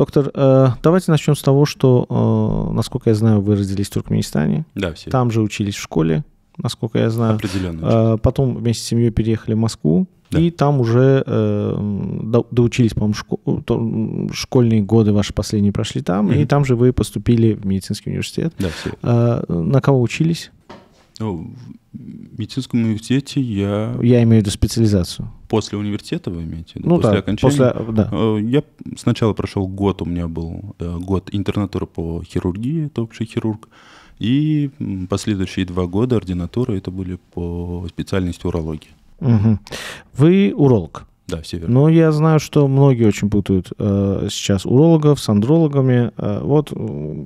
Доктор, э, давайте начнем с того, что, э, насколько я знаю, вы родились в Туркменистане. Да, все. Там же учились в школе, насколько я знаю. Определенно. Э, потом вместе с семьей переехали в Москву. Да. И там уже э, доучились, по-моему, шко- школьные годы ваши последние прошли там, mm-hmm. и там же вы поступили в медицинский университет. Да, все. Э, на кого учились? Ну, в медицинском университете я... Я имею в виду специализацию. После университета вы имеете в Ну после да, окончания? после... Да. Э, я сначала прошел год, у меня был э, год интернатура по хирургии, это общий хирург. И последующие два года ординатура, это были по специальности урологии. Угу. Вы уролог? Да, все верно. Но я знаю, что многие очень путают э, сейчас урологов с андрологами. Э, вот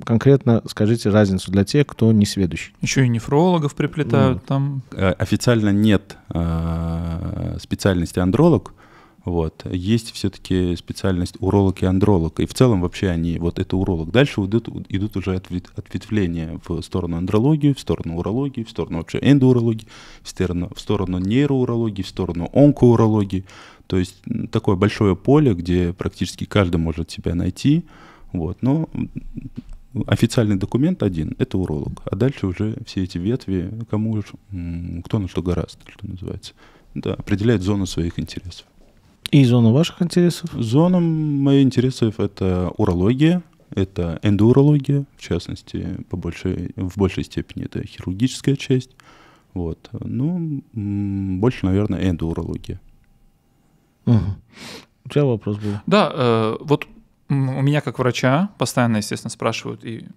конкретно скажите разницу для тех, кто не сведущий. Еще и нефрологов приплетают да. там. Э, официально нет э, специальности андролог. Вот. Есть все-таки специальность уролог и андролог. И в целом вообще они, вот это уролог. Дальше идут, идут уже ответвления в сторону андрологии, в сторону урологии, в сторону вообще эндоурологии, в сторону, в сторону нейроурологии, в сторону онкоурологии. То есть такое большое поле, где практически каждый может себя найти. Вот. Но официальный документ один — это уролог. А дальше уже все эти ветви, кому кто на что гораст, что называется. Да, определяет зону своих интересов. И зону ваших интересов? Зона моих интересов — это урология, это эндоурология, в частности, по большей, в большей степени это хирургическая часть. Вот. Ну, больше, наверное, эндоурология. Угу. У тебя вопрос был. Да, э, вот у меня как врача постоянно, естественно, спрашивают и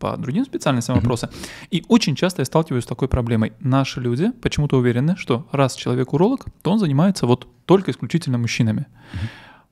по другим специальностям mm-hmm. И очень часто я сталкиваюсь с такой проблемой. Наши люди почему-то уверены, что раз человек уролог, то он занимается вот только исключительно мужчинами. mm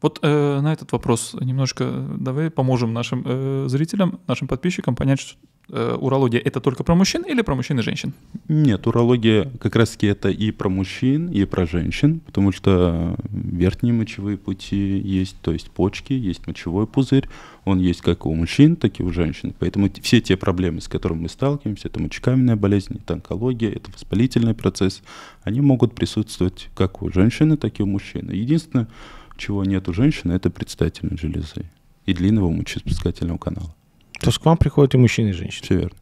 Вот э, на этот вопрос немножко давай поможем нашим э, зрителям, нашим подписчикам понять, что, Э, урология это только про мужчин или про мужчин и женщин? Нет, урология как раз-таки это и про мужчин, и про женщин, потому что верхние мочевые пути есть, то есть почки, есть мочевой пузырь, он есть как у мужчин, так и у женщин. Поэтому все те проблемы, с которыми мы сталкиваемся, это мочекаменная болезнь, это онкология, это воспалительный процесс, они могут присутствовать как у женщины, так и у мужчины. Единственное, чего нет у женщины, это предстательной железы и длинного мочеиспускательного канала. То есть к вам приходят и мужчины, и женщины. Все верно.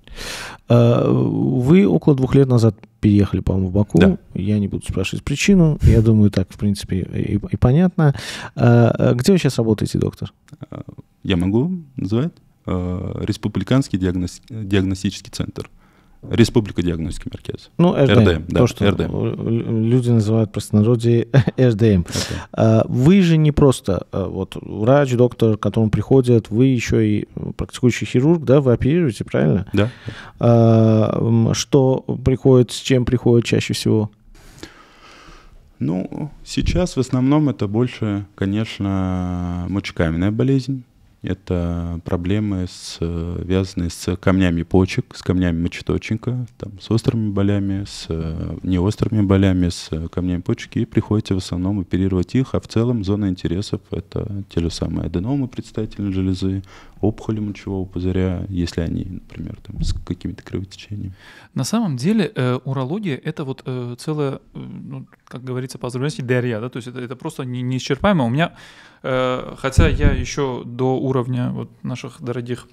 А, вы около двух лет назад переехали, по-моему, в Баку. Да. Я не буду спрашивать причину. Я думаю, так, в принципе, и, и понятно. А, где вы сейчас работаете, доктор? А, я могу называть. Республиканский диагности... диагностический центр. Республика диагностики Меркез. Ну, РДМ. Эм, РДМ эм, да, то, что РДМ. Эм. люди называют простонародье РДМ. Okay. А, вы же не просто а, вот врач, доктор, к которому приходят, вы еще и практикующий хирург, да, вы оперируете, правильно? Да. А, что приходит, с чем приходит чаще всего? Ну, сейчас в основном это больше, конечно, мочекаменная болезнь это проблемы, э, связанные с камнями почек, с камнями мочеточника, там, с острыми болями, с э, неострыми болями, с камнями почек, и приходится в основном оперировать их, а в целом зона интересов — это те же самые аденомы предстательной железы, опухоли мочевого пузыря, если они, например, там, с какими-то кровотечениями. На самом деле э, урология — это вот э, целая э, ну, как говорится по-азербайджански, дерья, да, то есть это, это просто не, неисчерпаемо. У меня, э, хотя я еще до уровня вот наших дорогих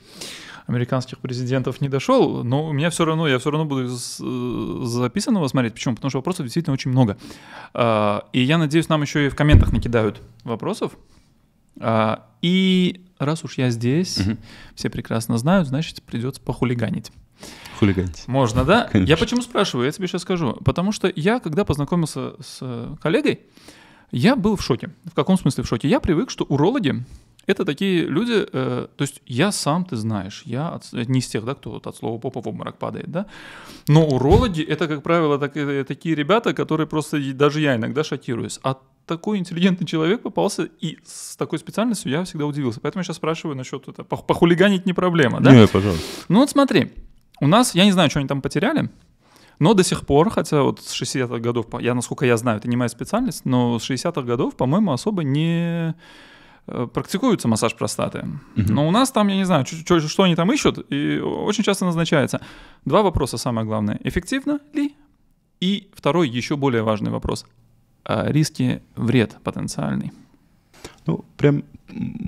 американских президентов не дошел, но у меня все равно, я все равно буду из э, записанного смотреть. Почему? Потому что вопросов действительно очень много. Э, и я надеюсь, нам еще и в комментах накидают вопросов. Э, и раз уж я здесь, угу. все прекрасно знают, значит, придется похулиганить хулиганить. Можно, да? Конечно. Я почему спрашиваю, я тебе сейчас скажу. Потому что я, когда познакомился с э, коллегой, я был в шоке. В каком смысле в шоке? Я привык, что урологи это такие люди, э, то есть я сам, ты знаешь, я от, не из тех, да, кто вот от слова попа в обморок падает, да, но урологи это, как правило, так, э, такие ребята, которые просто даже я иногда шокируюсь. А такой интеллигентный человек попался, и с такой специальностью я всегда удивился. Поэтому я сейчас спрашиваю насчет это. Похулиганить не проблема, да? Нет, пожалуйста. Ну вот смотри, у нас, я не знаю, что они там потеряли, но до сих пор, хотя вот с 60-х годов, я, насколько я знаю, это не моя специальность, но с 60-х годов, по-моему, особо не э, практикуется массаж простаты. Угу. Но у нас там, я не знаю, что, что они там ищут, и очень часто назначается. Два вопроса, самое главное. Эффективно ли? И второй, еще более важный вопрос. А риски, вред потенциальный. Ну, прям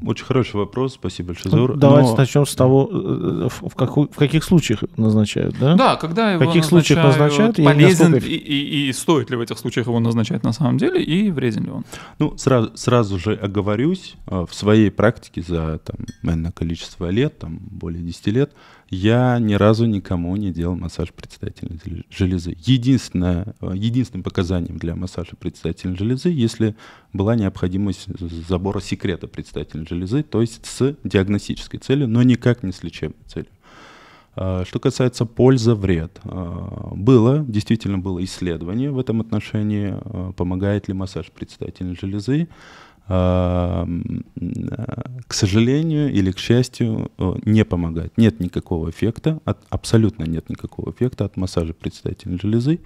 очень хороший вопрос, спасибо большое, Заур. Ну, давайте но... начнем с того, э, э, в, каку... в каких случаях назначают, да? Да, когда его В каких случаях назначают? Полезен и, и, и, и стоит ли в этих случаях его назначать на самом деле, и вреден ли он? Ну, сразу, сразу же оговорюсь, э, в своей практике за там, наверное количество лет, там более 10 лет, я ни разу никому не делал массаж предстательной железы. Единственное, единственным показанием для массажа предстательной железы, если была необходимость забора секрета предстательной предстательной железы, то есть с диагностической целью, но никак не с лечебной целью. А, что касается польза-вред, а, было, действительно было исследование в этом отношении, а, помогает ли массаж предстательной железы. К сожалению или к счастью, э, не помогает. Нет никакого эффекта, абсолютно нет никакого эффекта от массажа предстательной железы.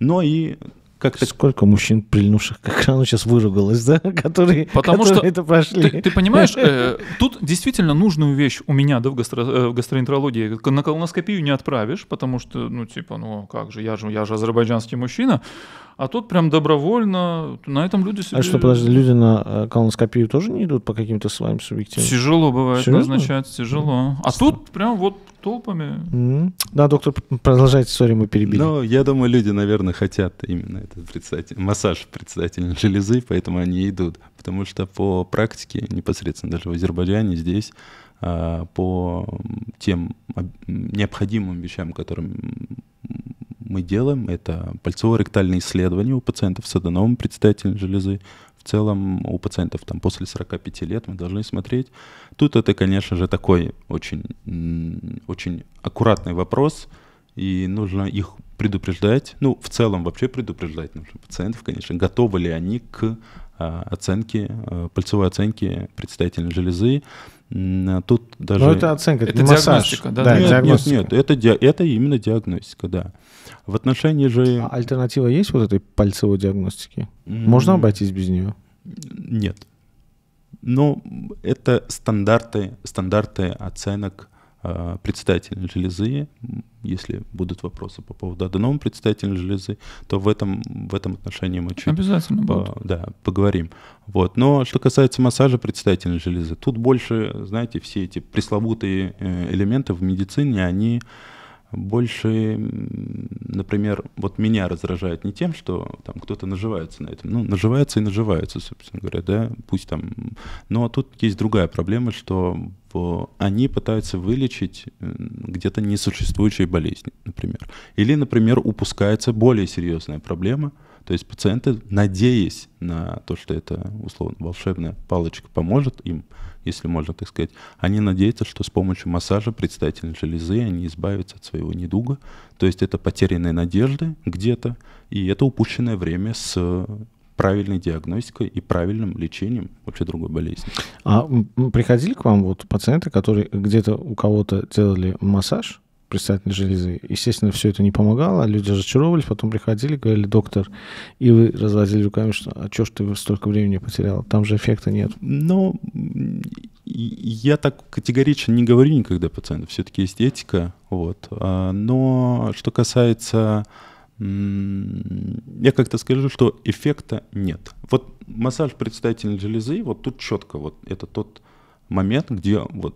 Но и как-то... Сколько мужчин, прильнувших к экрану, сейчас выругалось, да? Которые, Потому которые что это прошли. Ты, ты понимаешь, э, тут действительно нужную вещь у меня, да, в, гастро, э, в гастроэнтерологии, на колоноскопию не отправишь, потому что, ну, типа, ну, как же, я же, я же азербайджанский мужчина, а тут прям добровольно, на этом люди себе... А что, подожди, люди на э, колоноскопию тоже не идут по каким-то своим субъективным? Тяжело бывает Серьезно? назначать, тяжело. А тут прям вот толпами. Да, доктор, продолжайте, сори, мы перебили. Ну, я думаю, люди, наверное, хотят именно этот предстатель, массаж предстательной железы, поэтому они идут. Потому что по практике, непосредственно даже в Азербайджане, здесь а, по тем необходимым вещам, которым мы делаем, это пальцево-ректальные исследования у пациентов с аденомом предстательной железы. В целом у пациентов там, после 45 лет мы должны смотреть. Тут это, конечно же, такой очень, очень аккуратный вопрос, и нужно их предупреждать. Ну, в целом вообще предупреждать нужно пациентов, конечно, готовы ли они к а, оценке а, пальцевой оценки предстательной железы. А тут ну, даже... Но это оценка, это, это не диагностика, да? да нет, диагностика. нет, нет, это, ди... это именно диагностика, да. В отношении же... А альтернатива есть вот этой пальцевой диагностики? Можно обойтись без нее? Нет. Но ну, это стандарты, стандарты оценок э, предстательной железы. Если будут вопросы по поводу аденома предстательной железы, то в этом, в этом отношении мы чуть Обязательно по, да, поговорим. Вот. Но что касается массажа предстательной железы, тут больше, знаете, все эти пресловутые э, элементы в медицине, они больше, например, вот меня раздражает не тем, что там кто-то наживается на этом, ну, наживается и наживается, собственно говоря, да, пусть там, но ну, а тут есть другая проблема, что э, они пытаются вылечить э, где-то несуществующие болезни, например. Или, например, упускается более серьезная проблема — то есть пациенты, надеясь на то, что это, условно, волшебная палочка поможет им, если можно так сказать, они надеются, что с помощью массажа предстательной железы они избавятся от своего недуга. То есть это потерянные надежды где-то, и это упущенное время с э, правильной диагностикой и правильным лечением вообще другой болезни. А приходили к вам вот пациенты, которые где-то у кого-то делали массаж, предстательной железы. Естественно, все это не помогало, люди разочаровывались, потом приходили, говорили, доктор, и вы разводили руками, что а что ж ты столько времени потерял, там же эффекта нет. Но я так категорично не говорю никогда пациенту, все-таки есть этика, вот. А, но что касается я как-то скажу, что эффекта нет. Вот массаж предстательной железы, вот тут четко, вот это тот момент, где вот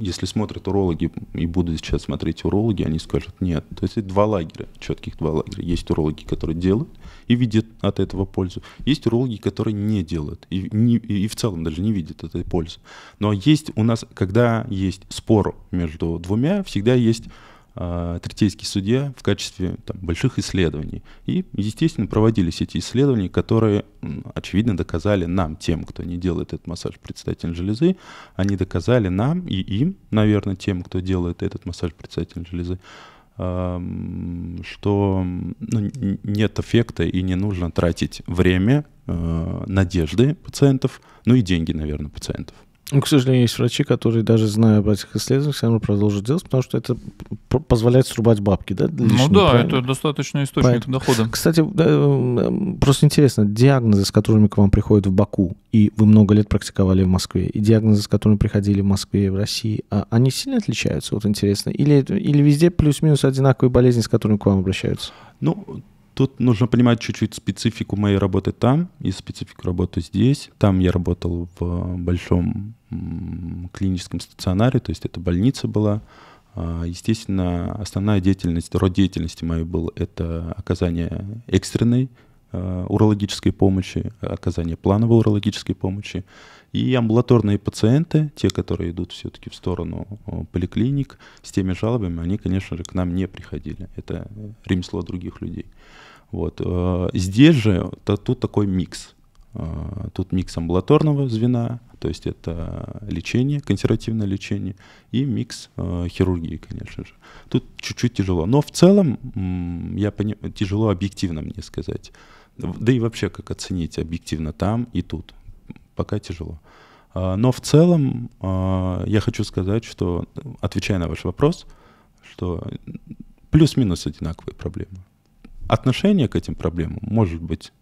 если смотрят урологи и будут сейчас смотреть урологи, они скажут нет. То есть это два лагеря, четких два лагеря. Есть урологи, которые делают и видят от этого пользу. Есть урологи, которые не делают и, не, и в целом даже не видят этой пользы. Но есть у нас, когда есть спор между двумя, всегда есть Э, третейский судья в качестве там, больших исследований. И, естественно, проводились эти исследования, которые, очевидно, доказали нам, тем, кто не делает этот массаж предстательной железы, они доказали нам и им, наверное, тем, кто делает этот массаж предстательной железы, эм, что ну, нет эффекта и не нужно тратить время, э, надежды пациентов, ну и деньги, наверное, пациентов. Ну, к сожалению, есть врачи, которые даже зная об этих исследованиях, все равно продолжат делать, потому что это позволяет срубать бабки, да? Лишние, ну да, правильно? это достаточный источник Поэтому. дохода. Кстати, эм, просто интересно, диагнозы, с которыми к вам приходят в Баку, и вы много лет практиковали в Москве, и диагнозы, с которыми приходили в Москве и в России, а они сильно отличаются, вот интересно? Или, или везде плюс-минус одинаковые болезни, с которыми к вам обращаются? Ну, Тут нужно понимать чуть-чуть специфику моей работы там и специфику работы здесь. Там я работал в э, большом клиническом стационаре, то есть это больница была. А, естественно, основная деятельность, род деятельности моей был это оказание экстренной э, урологической помощи, оказание плановой урологической помощи. И амбулаторные пациенты, те, которые идут все-таки в сторону э, поликлиник, с теми жалобами, они, конечно же, к нам не приходили. Это ремесло других людей. Вот. Э, здесь же то, тут такой микс. Э, тут микс амбулаторного звена, то есть это лечение, консервативное лечение, и микс э, хирургии, конечно же. Тут чуть-чуть тяжело, но в целом я пони- тяжело объективно мне сказать. Да и вообще, как оценить объективно там и тут. Пока тяжело. но в целом я хочу сказать, что, отвечая на ваш вопрос, что плюс-минус одинаковые проблемы отношение к этим проблемам может быть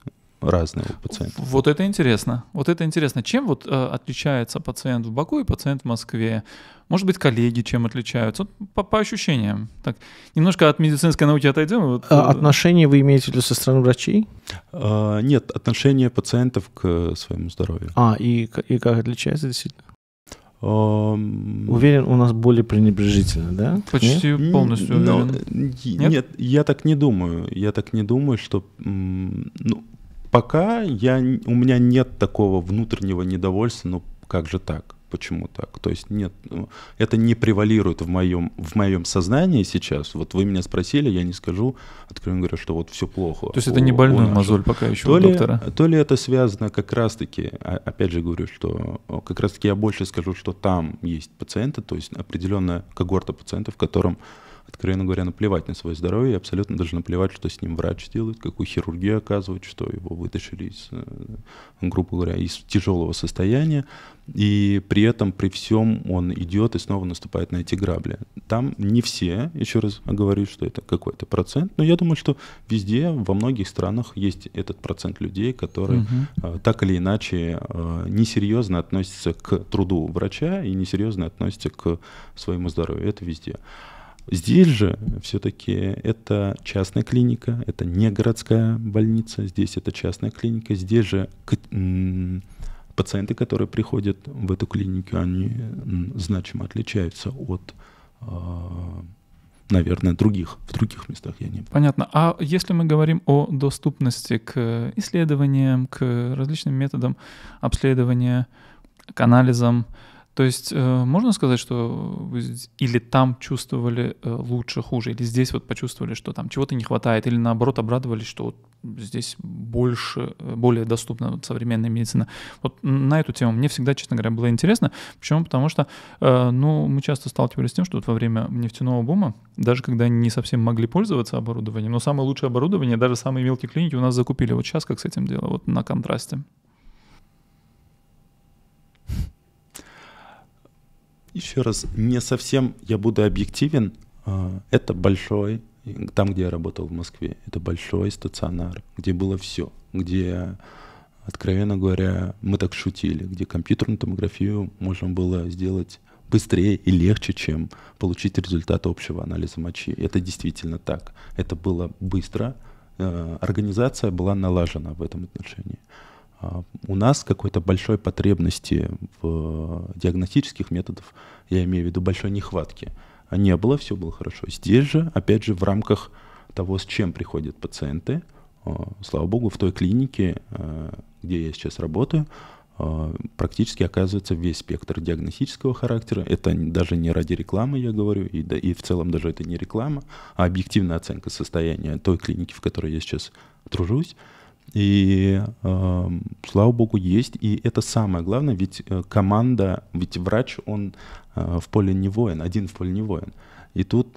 разное у пациентов. Вот это интересно. Вот это интересно. Чем вот э, отличается пациент в Баку и пациент в Москве? Может быть, коллеги чем отличаются? Вот по, по ощущениям. Так, немножко от медицинской науки отойдем. Вот. А э, отношения вы имеете в виду со стороны врачей? А, нет, отношение пациентов к своему здоровью. А, и, и как отличается действительно? Уверен, у нас более пренебрежительно, да? Почти нет? полностью Но, э, Нет? нет, я так не думаю. Я так не думаю, что... Ну, пока я, у меня нет такого внутреннего недовольства, ну как же так? почему так. То есть нет, ну, это не превалирует в моем, в моем сознании сейчас. Вот вы меня спросили, я не скажу, откровенно говоря, что вот все плохо. То есть это у, не больной мозоль пока еще то у ли, доктора? То ли это связано как раз-таки, а, опять же говорю, что как раз-таки я больше скажу, что там есть пациенты, то есть определенная когорта пациентов, которым откровенно говоря, наплевать на свое здоровье, абсолютно даже наплевать, что с ним врач делает, какую хирургию оказывает, что его вытащили из, э, грубо говоря, из тяжелого состояния, и при этом, при всем он идет и снова наступает на эти грабли. Там не все, еще раз говорю, что это какой-то процент, но я думаю, что везде, во многих странах есть этот процент людей, которые угу. uh так или иначе э, несерьезно относятся к труду врача и несерьезно относятся к своему здоровью. Это везде. Здесь же все-таки это частная клиника, это не городская больница, здесь это частная клиника, здесь же пациенты, которые приходят в эту клинику, они значимо отличаются от а, наверное, других, в других местах я не был. Понятно. А если мы говорим о доступности к исследованиям, к различным методам обследования, к анализам, то есть э, можно сказать, что вы или там чувствовали э, лучше, хуже, или здесь вот почувствовали, что там чего-то не хватает, или наоборот обрадовались, что вот здесь больше, э, более доступна вот современная медицина. Вот на эту тему мне всегда, честно говоря, было интересно. Почему? Потому что, э, ну, мы часто сталкивались с тем, что вот во время нефтяного бума, даже когда не совсем могли пользоваться оборудованием, но самое лучшее оборудование, даже самые мелкие клиники у нас закупили. Вот сейчас как с этим дело, вот на контрасте. еще раз, не совсем я буду объективен. А, это большой, там, где я работал в Москве, это большой стационар, где было все, где, откровенно говоря, мы так шутили, где компьютерную томографию можно было сделать быстрее и легче, чем получить результат общего анализа мочи. Это действительно так. Это было быстро. Э, организация была налажена в этом отношении. А, у нас какой-то большой потребности в диагностических методах, я имею в виду большой нехватки, не было, все было хорошо. Здесь же, опять же, в рамках того, с чем приходят пациенты, а, слава богу, в той клинике, а, где я сейчас работаю, практически оказывается весь спектр диагностического характера. Это даже не ради рекламы, я говорю, и, да, и в целом даже это не реклама, а объективная оценка состояния той клиники, в которой я сейчас тружусь. И э, слава богу, есть. И это самое главное, ведь э, команда, ведь врач, он э, в поле не воин, один в поле не воин. И тут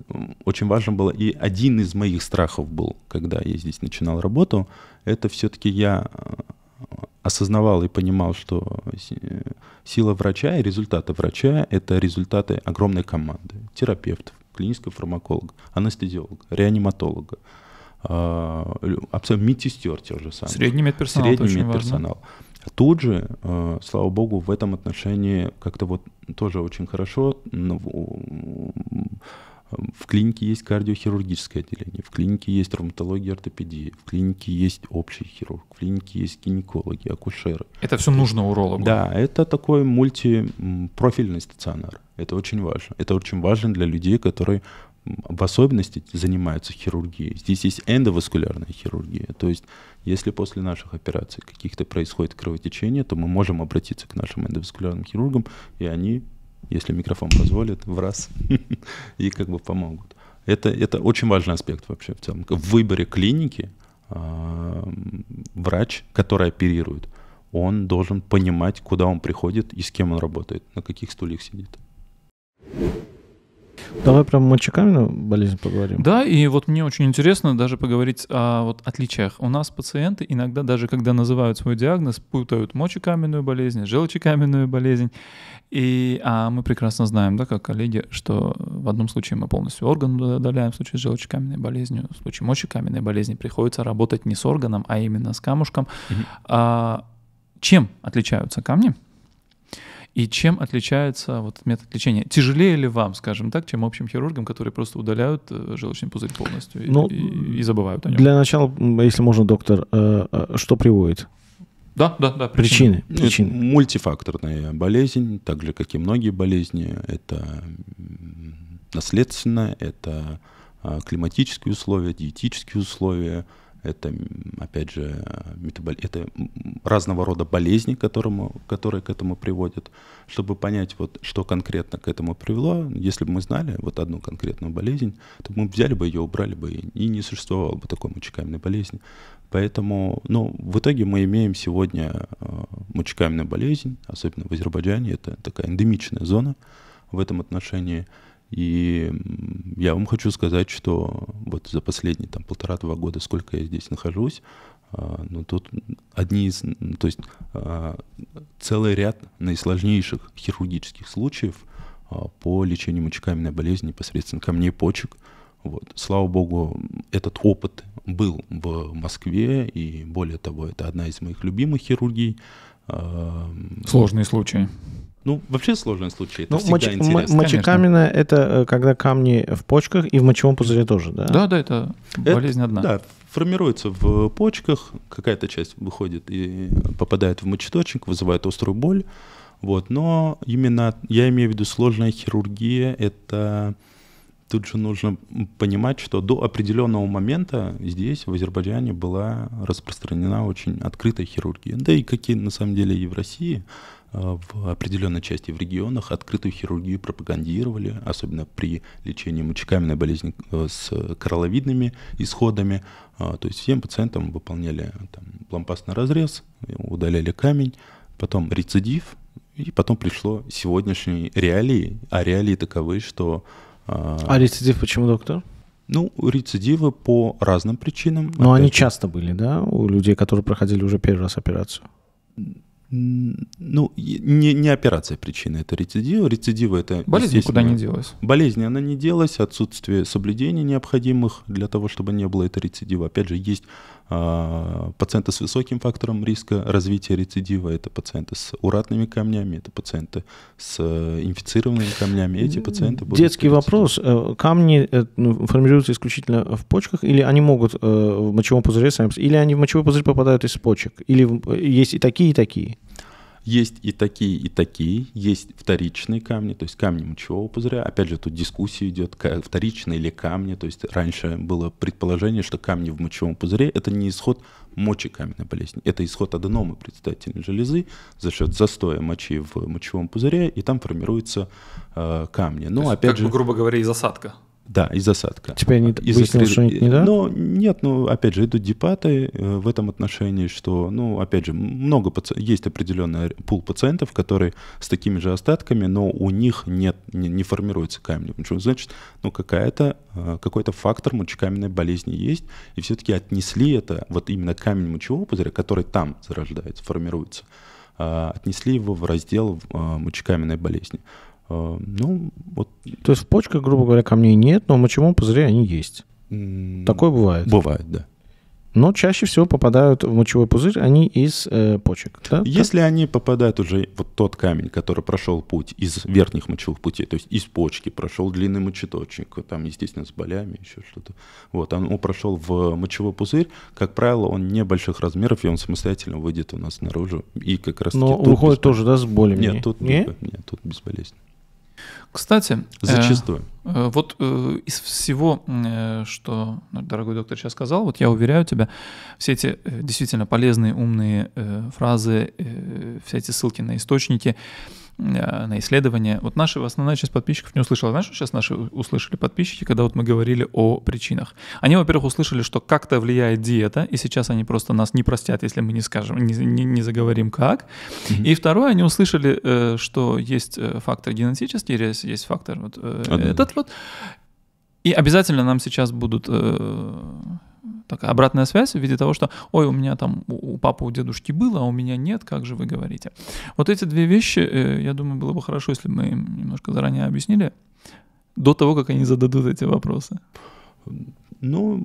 очень важно было, и один из моих страхов был, когда я здесь начинал работу, это все-таки я э, осознавал и понимал, что э, сила врача и результаты врача — это результаты огромной команды терапевтов, клинического фармаколога, анестезиолога, реаниматолога, Э, абсолютно медсестер тех же самых. Средний медперсонал. Средний медперсонал. Важно. Тут же, э, слава богу, в этом отношении как-то вот тоже очень хорошо. В клинике есть кардиохирургическое отделение, в клинике есть травматология ортопедия в клинике есть общий хирург, в клинике есть гинекологи, акушеры. Это все нужно урологу? Да, это такой мультипрофильный стационар. Это очень важно. Это очень важно для людей, которые в особенности занимаются хирургией. Здесь есть эндоваскулярная хирургия. То есть, если после наших операций каких-то происходит кровотечение, то мы можем обратиться к нашим эндоваскулярным хирургам, и они, если микрофон позволит, в раз и как бы помогут. Это, это очень важный аспект вообще в целом. В выборе клиники а, врач, который оперирует, он должен понимать, куда он приходит и с кем он работает, на каких стульях сидит. Давай прям мочекаменную болезнь поговорим. Да, и вот мне очень интересно даже поговорить о вот, отличиях. У нас пациенты иногда даже, когда называют свой диагноз, путают мочекаменную болезнь, желчекаменную болезнь. И а мы прекрасно знаем, да, как коллеги, что в одном случае мы полностью орган удаляем, в случае с желчекаменной болезнью, в случае мочекаменной болезни приходится работать не с органом, а именно с камушком. Угу. А, чем отличаются камни? И чем отличается вот метод лечения? Тяжелее ли вам, скажем так, чем общим хирургам, которые просто удаляют э, желчный пузырь полностью и, ну, и, и забывают о нем? Для начала, если можно, доктор, э, э, что приводит? Да, да, да. Причины. причины. Ну, причины. Это мультифакторная болезнь, так же, как и многие болезни. Это наследственно, это а, климатические условия, диетические условия – это, опять же, метабол... это разного рода болезни, которому, которые к этому приводят. Чтобы понять, вот, что конкретно к этому привело, если бы мы знали вот одну конкретную болезнь, то мы взяли бы ее, убрали бы, и не существовало бы такой мочекаменной болезни. Поэтому, ну, в итоге мы имеем сегодня э, мочекаменную болезнь, особенно в Азербайджане, это такая эндемичная зона в этом отношении – и я вам хочу сказать, что вот за последние там полтора-два года, сколько я здесь нахожусь, а, ну тут одни из, то есть а, целый ряд наисложнейших хирургических случаев а, по лечению мочекаменной болезни непосредственно камней почек. Вот. Слава богу, этот опыт был в Москве, и более того, это одна из моих любимых хирургий. Сложные случаи. Ну, вообще сложный случай. Это ну, всегда моч, интересно. Мочекаменная – это э, когда камни в почках и в мочевом пузыре тоже, да? Да, да, это, это болезнь одна. Да, формируется в почках, какая-то часть выходит и попадает в мочеточник, вызывает острую боль. Вот, но именно я имею в виду сложная хирургия, это тут же нужно понимать, что до определенного момента здесь, в Азербайджане, была распространена очень открытая хирургия. Да и какие на самом деле и в России. Э, в определенной части в регионах открытую хирургию пропагандировали, особенно при лечении мочекаменной болезни э, с короловидными исходами. Э, то есть всем пациентам выполняли там, лампасный разрез, удаляли камень, потом рецидив, и потом пришло сегодняшние реалии. А реалии таковы, что... А рецидив почему, доктор? Ну, рецидивы по разным причинам. Но они часто были, да, у людей, которые проходили уже первый раз операцию? Ну, не, не операция причина, это рецидив. Рецидивы это... Болезнь никуда не делась. Болезнь, она не делась, отсутствие соблюдения необходимых для того, чтобы не было этого рецидива. Опять же, есть а, пациенты с высоким фактором риска развития рецидива – это пациенты с уратными камнями, это пациенты с э, инфицированными камнями. Эти пациенты будут Детский вопрос. Э, камни э, ну, формируются исключительно в почках, или они могут в мочевом пузыре сами, или они в мочевой пузырь попадают из почек, или есть и такие, и такие? Есть и такие, и такие. Есть вторичные камни, то есть камни мочевого пузыря. Опять же, тут дискуссия идет, вторичные или камни. То есть раньше было предположение, что камни в мочевом пузыре – это не исход мочекаменной болезни. Это исход аденомы предстательной железы за счет застоя мочи в мочевом пузыре, и там формируются э, камни. Но, То есть, опять как же, бы, грубо говоря, из осадка. Да, из осадка. Тебя не из выяснилось, акри... что не да? Ну, нет, ну, опять же, идут депаты э, в этом отношении, что, ну, опять же, много паци... есть определенный пул пациентов, которые с такими же остатками, но у них нет, не, не формируется камень. Почему? значит, ну, какая-то, э, какой-то фактор мочекаменной болезни есть, и все-таки отнесли это, вот именно камень мочевого пузыря, который там зарождается, формируется, а, отнесли его в раздел э, мочекаменной болезни. Э, ну, вот. То есть в почках, грубо говоря, камней нет, но в мочевом пузыре они есть. Такое бывает. Бывает, да. Но чаще всего попадают в мочевой пузырь они из э, почек. Да? Если так? они попадают уже вот тот камень, который прошел путь из верхних мочевых путей, то есть из почки прошел длинный мочеточник, там естественно с болями еще что-то. Вот, он прошел в мочевой пузырь, как правило, он небольших размеров и он самостоятельно выйдет у нас наружу и как раз. Но уходит без... тоже, да, с болями? Нет, тут не? нет, тут безболезненно. Кстати, зачастую. Э, э, вот э, из всего, э, что дорогой доктор сейчас сказал, вот я уверяю тебя, все эти э, действительно полезные, умные э, фразы, э, все эти ссылки на источники, Э, на исследования. Вот наши, основная часть подписчиков не услышала. Знаешь, что сейчас наши услышали подписчики, когда вот мы говорили о причинах? Они, во-первых, услышали, что как-то влияет диета, и сейчас они просто нас не простят, если мы не скажем, не, не, не заговорим как. Mm-hmm. И второе, они услышали, э, что есть э, фактор генетический, есть фактор вот а, этот вот. И обязательно нам сейчас будут такая обратная связь в виде того, что «Ой, у меня там у папы, у дедушки было, а у меня нет, как же вы говорите?» Вот эти две вещи, э, я думаю, было бы хорошо, если бы мы им немножко заранее объяснили, до того, как они зададут эти вопросы. Ну,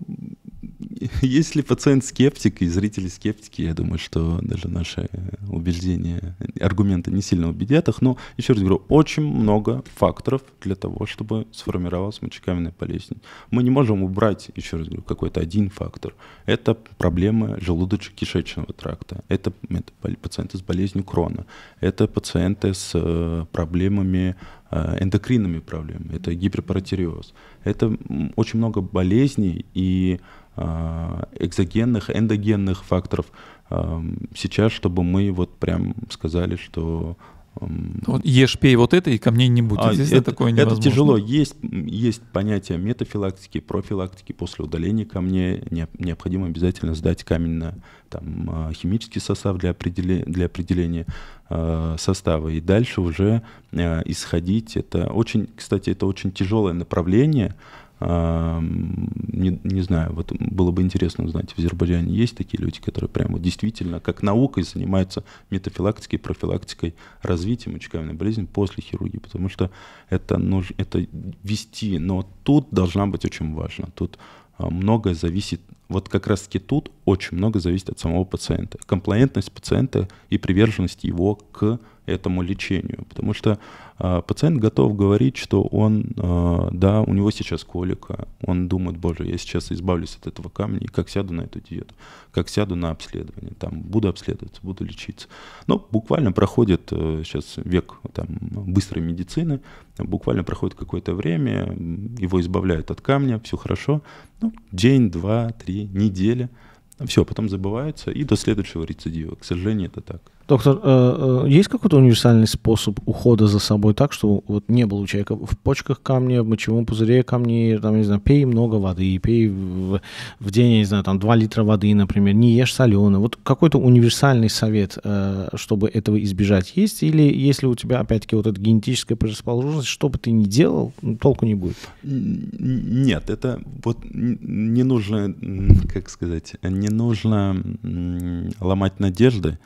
если пациент скептик и зрители скептики, я думаю, что даже наши э, убеждения, аргументы не сильно убедят их. Но, еще раз говорю, очень много факторов для того, чтобы сформировалась мочекаменная болезнь. Мы не можем убрать, еще раз говорю, какой-то один фактор. Это проблемы желудочно-кишечного тракта. Это, это пациенты с болезнью Крона. Это пациенты с э, проблемами Э, эндокринными проблемами, это гиперпаратериоз. Это очень много болезней и э, экзогенных, эндогенных факторов эм, сейчас, чтобы мы вот прям сказали, что вот ешь, пей вот это, и камней не будет. А, это, такое невозможно. это тяжело. Есть, есть понятие метафилактики, профилактики. После удаления камней необходимо обязательно сдать камень на там, а, химический состав для, определения для определения э, состава. И дальше уже э, исходить. Это очень, кстати, это очень тяжелое направление, не, не знаю, вот было бы интересно узнать, в Азербайджане есть такие люди, которые прямо действительно как наукой занимаются метафилактикой, профилактикой, развития мочекаменной болезни после хирургии, потому что это, нужно, это вести, но тут должна быть очень важно, тут а, многое зависит вот как раз-таки тут очень много зависит от самого пациента. Комплаентность пациента и приверженность его к этому лечению. Потому что э, пациент готов говорить, что он, э, да, у него сейчас колика, он думает, боже, я сейчас избавлюсь от этого камня, и как сяду на эту диету, как сяду на обследование, там, буду обследоваться, буду лечиться. Но ну, буквально проходит э, сейчас век там, быстрой медицины, буквально проходит какое-то время, его избавляют от камня, все хорошо, ну, день, два, три, три недели, все, потом забываются и до следующего рецидива. К сожалению, это так. Доктор, э, э, есть какой-то универсальный способ ухода за собой так, что вот не было у человека в почках камня, в мочевом пузыре камней, там, не знаю, пей много воды, пей в, в день, я не знаю, там 2 литра воды, например, не ешь соленое. Вот какой-то универсальный совет, э, чтобы этого избежать, есть? Или если у тебя, опять-таки, вот эта генетическая предрасположенность, что бы ты ни делал, ну, толку не будет? Нет, это вот не нужно, как сказать, не нужно ломать надежды,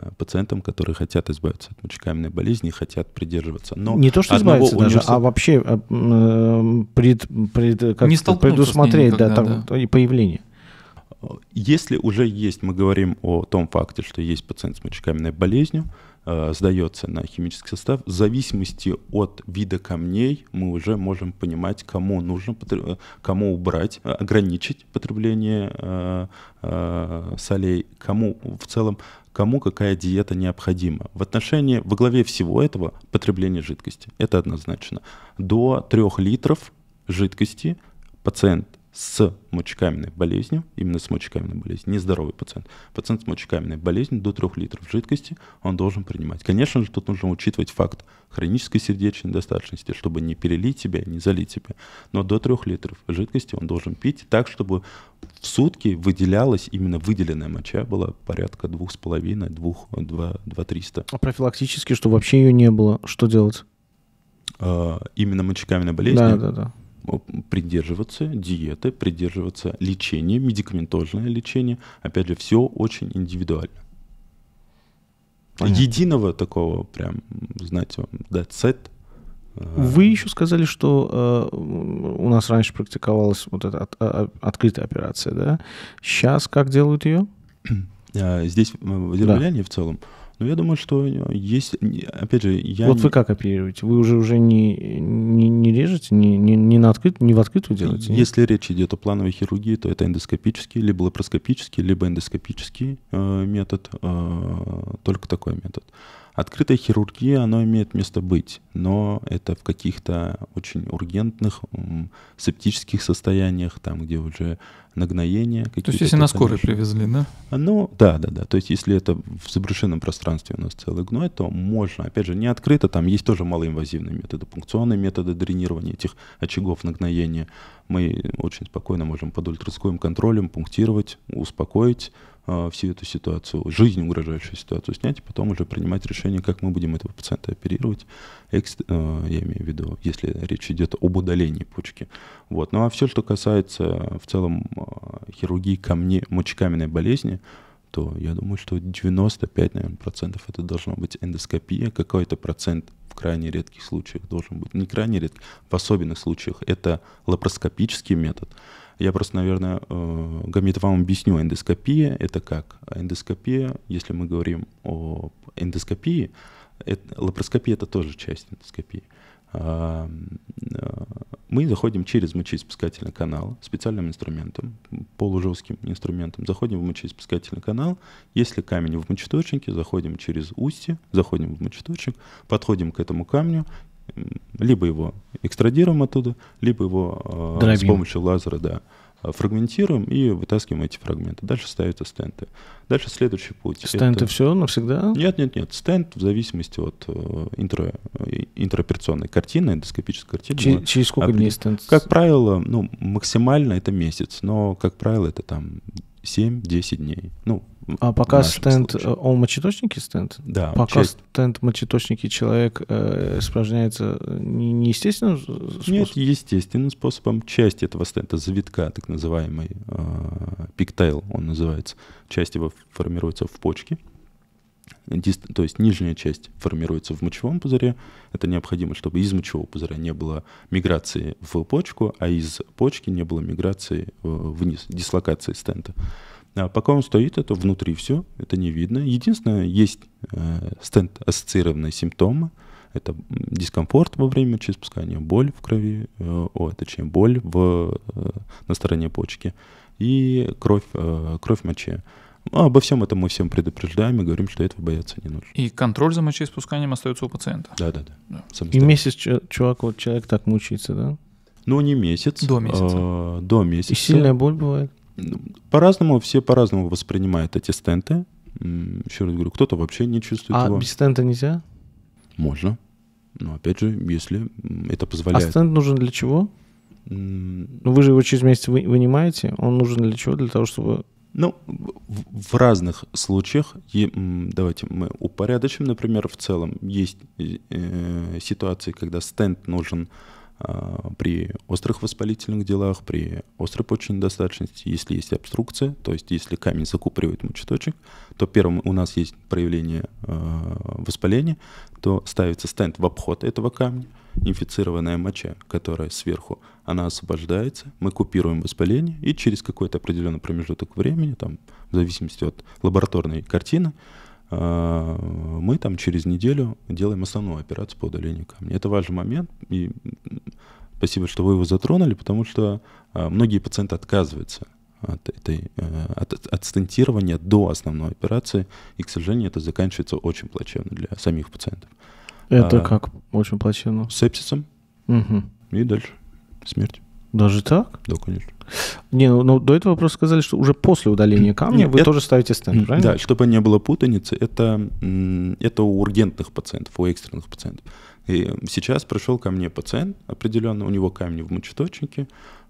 Э, пациентам, которые хотят избавиться от мочекаменной болезни хотят придерживаться. Но не то, что избавиться даже, университета... а вообще э, э, пред, пред, как не предусмотреть никогда, да, там, да. и появление. Если уже есть, мы говорим о том факте, что есть пациент с мочекаменной болезнью, э, сдается на химический состав, в зависимости от вида камней мы уже можем понимать, кому нужно, кому убрать, ограничить потребление э, э, солей, кому в целом кому какая диета необходима. В отношении, во главе всего этого, потребление жидкости. Это однозначно. До 3 литров жидкости пациент с мочекаменной болезнью, именно с мочекаменной болезнью, нездоровый пациент, пациент с мочекаменной болезнью до 3 литров жидкости он должен принимать. Конечно же, тут нужно учитывать факт хронической сердечной недостаточности, чтобы не перелить себя не залить себя Но до 3 литров жидкости он должен пить так, чтобы в сутки выделялась, именно выделенная моча была порядка 2,5, 2, 2, 300. А профилактически, что вообще ее не было, что делать? Э, именно мочекаменной болезнь Да, да, да придерживаться диеты, придерживаться лечения, медикаментозное лечение. Опять же, все очень индивидуально. Понятно. Единого такого прям, знаете, датсет э, – вы еще сказали, что э, у нас раньше практиковалась вот эта от, а, открытая операция, да? Сейчас как делают ее? А, здесь в э, Азербайджане да. в целом ну я думаю, что э, есть, э, опять же, я... Вот вы как оперируете? Вы уже уже не, не, не режете, не, не, не, на открыт, не в открытую делаете? Если нет? речь идет о плановой хирургии, то это эндоскопический, либо лапароскопический, либо эндоскопический э, метод, э, только такой метод. Открытая хирургия, она имеет место быть, но это в каких-то очень ургентных септических состояниях, там, где уже нагноение. То есть если на скорой привезли, да? Ну, да, да, да. То есть если это в заброшенном пространстве у нас целый гной, то можно, опять же, не открыто, там есть тоже малоинвазивные методы, пункционные методы дренирования этих очагов нагноения. Мы очень спокойно можем под ультразвуковым контролем пунктировать, успокоить, Э, всю эту ситуацию, жизнь угрожающую ситуацию снять, и потом уже принимать решение, как мы будем этого пациента оперировать, экс, э, я имею в виду, если речь идет об удалении почки. Вот. Ну а все, что касается э, в целом э, хирургии камне, мочекаменной болезни, то я думаю, что 95, наверное, процентов это должно быть эндоскопия, какой-то процент в крайне редких случаях должен быть, не крайне редких, в особенных случаях это лапароскопический метод, я просто, наверное, э, Гамит, вам объясню. Эндоскопия — это как? Эндоскопия, если мы говорим о эндоскопии, это, лапароскопия — это тоже часть эндоскопии. А, э, мы заходим через мочеиспускательный канал специальным инструментом, полужестким инструментом. Заходим в мочеиспускательный канал. Если камень в мочеточнике, заходим через устье, заходим в мочеточник, подходим к этому камню либо его экстрадируем оттуда, либо его э, Дробим. с помощью лазера, да, фрагментируем и вытаскиваем эти фрагменты. Дальше ставятся стенты. Дальше следующий путь. Стенты это... все навсегда? Нет, нет, нет. Стенд в зависимости от э, интро, э, интроперационной картины, эндоскопической картины. Че- через сколько дней стенд? Как правило, ну, максимально это месяц, но, как правило, это там 7-10 дней. Ну, а пока стенд, случае. Э, он мочеточники стенд? Да. Пока часть... стенд мочеточники человек э, справляется э, не, неестественным способом? Нет, естественным способом. Часть этого стенда, завитка, так называемый э, пиктейл он называется, часть его формируется в почке то есть нижняя часть формируется в мочевом пузыре. Это необходимо, чтобы из мочевого пузыря не было миграции в почку, а из почки не было миграции э, вниз, дислокации стента. А пока он стоит, это внутри все, это не видно. Единственное, есть э, стенд-ассоциированные симптомы. Это дискомфорт во время мочеиспускания, боль в крови, э, о, а точнее, боль в, э, на стороне почки и кровь, э, кровь моче. Ну, обо всем этом мы всем предупреждаем и говорим, что этого бояться не нужно. И контроль за мочеиспусканием остается у пациента. Да, да, да. да. И месяц чувак, вот человек так мучается, да? Ну, не месяц. До месяца. Э, до месяца. И сильная боль бывает? Ну, по-разному, все по-разному воспринимают эти стенты. Еще раз говорю, кто-то вообще не чувствует а его. А без стента нельзя? Можно. Но опять же, если это а позволяет. А стенд нужен для чего? Ну, вы же его через месяц вынимаете. Он нужен для чего? Для того, чтобы ну, в разных случаях, давайте мы упорядочим, например, в целом есть э, э, ситуации, когда стенд нужен а, при острых воспалительных делах, при острой почечной недостаточности, если есть обструкция, то есть если камень закупоривает мочеточек, то первым у нас есть проявление а, воспаления, то ставится стенд в обход этого камня, инфицированная моча, которая сверху, она освобождается, мы купируем воспаление, и через какой-то определенный промежуток времени, там, в зависимости от лабораторной картины, э, мы там через неделю делаем основную операцию по удалению камня. Это важный момент, и спасибо, что вы его затронули, потому что э, многие пациенты отказываются от, этой, э, от, от стентирования до основной операции, и, к сожалению, это заканчивается очень плачевно для самих пациентов. Это а, как? Очень плачевно. Сепсисом. Угу. И дальше. Смерть. Даже так? Да, конечно. Не, ну, ну до этого просто сказали, что уже после удаления камня вы это... тоже ставите стенд, правильно? Да, чтобы не было путаницы, это, это у ургентных пациентов, у экстренных пациентов. И сейчас пришел ко мне пациент определенно, у него камни в мочеточнике,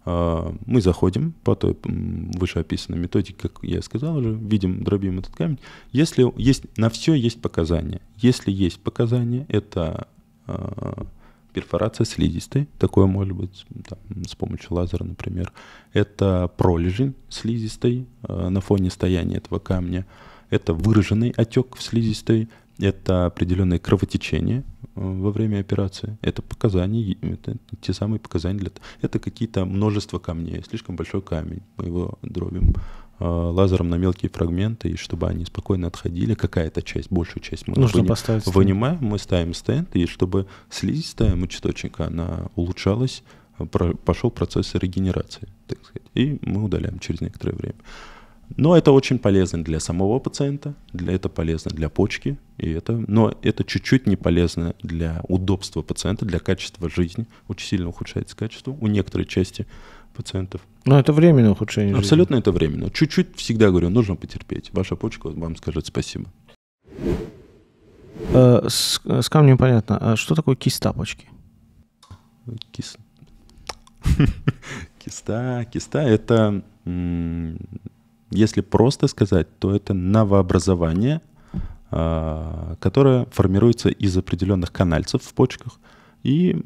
а, мы заходим по той вышеописанной методике, как я сказал уже, видим, дробим этот камень. Если есть, на все есть показания. Если есть показания, это а, перфорация слизистой, такое может быть там, с помощью лазера, например. Это пролежи слизистой а, на фоне стояния этого камня. Это выраженный отек в слизистой, это определенное кровотечение во время операции. Это показания, это те самые показания для... Это какие-то множество камней, слишком большой камень, мы его дробим а, лазером на мелкие фрагменты, и чтобы они спокойно отходили, какая-то часть, большую часть мы Нужно выни... поставить вынимаем, мы ставим стенд, и чтобы слизистая мочеточника, она улучшалась, а, пошел процесс регенерации, так сказать, и мы удаляем через некоторое время. Но это очень полезно для самого пациента, для, это полезно для почки, и это, но это чуть-чуть не полезно для удобства пациента, для качества жизни. Очень сильно ухудшается качество у некоторой части пациентов. Но это временное ухудшение. Абсолютно жизни. это временно. Чуть-чуть всегда говорю, нужно потерпеть. Ваша почка вам скажет спасибо. Э, с, с камнем понятно. А что такое киста почки? Кис... киста, киста это если просто сказать, то это новообразование, а, которое формируется из определенных канальцев в почках и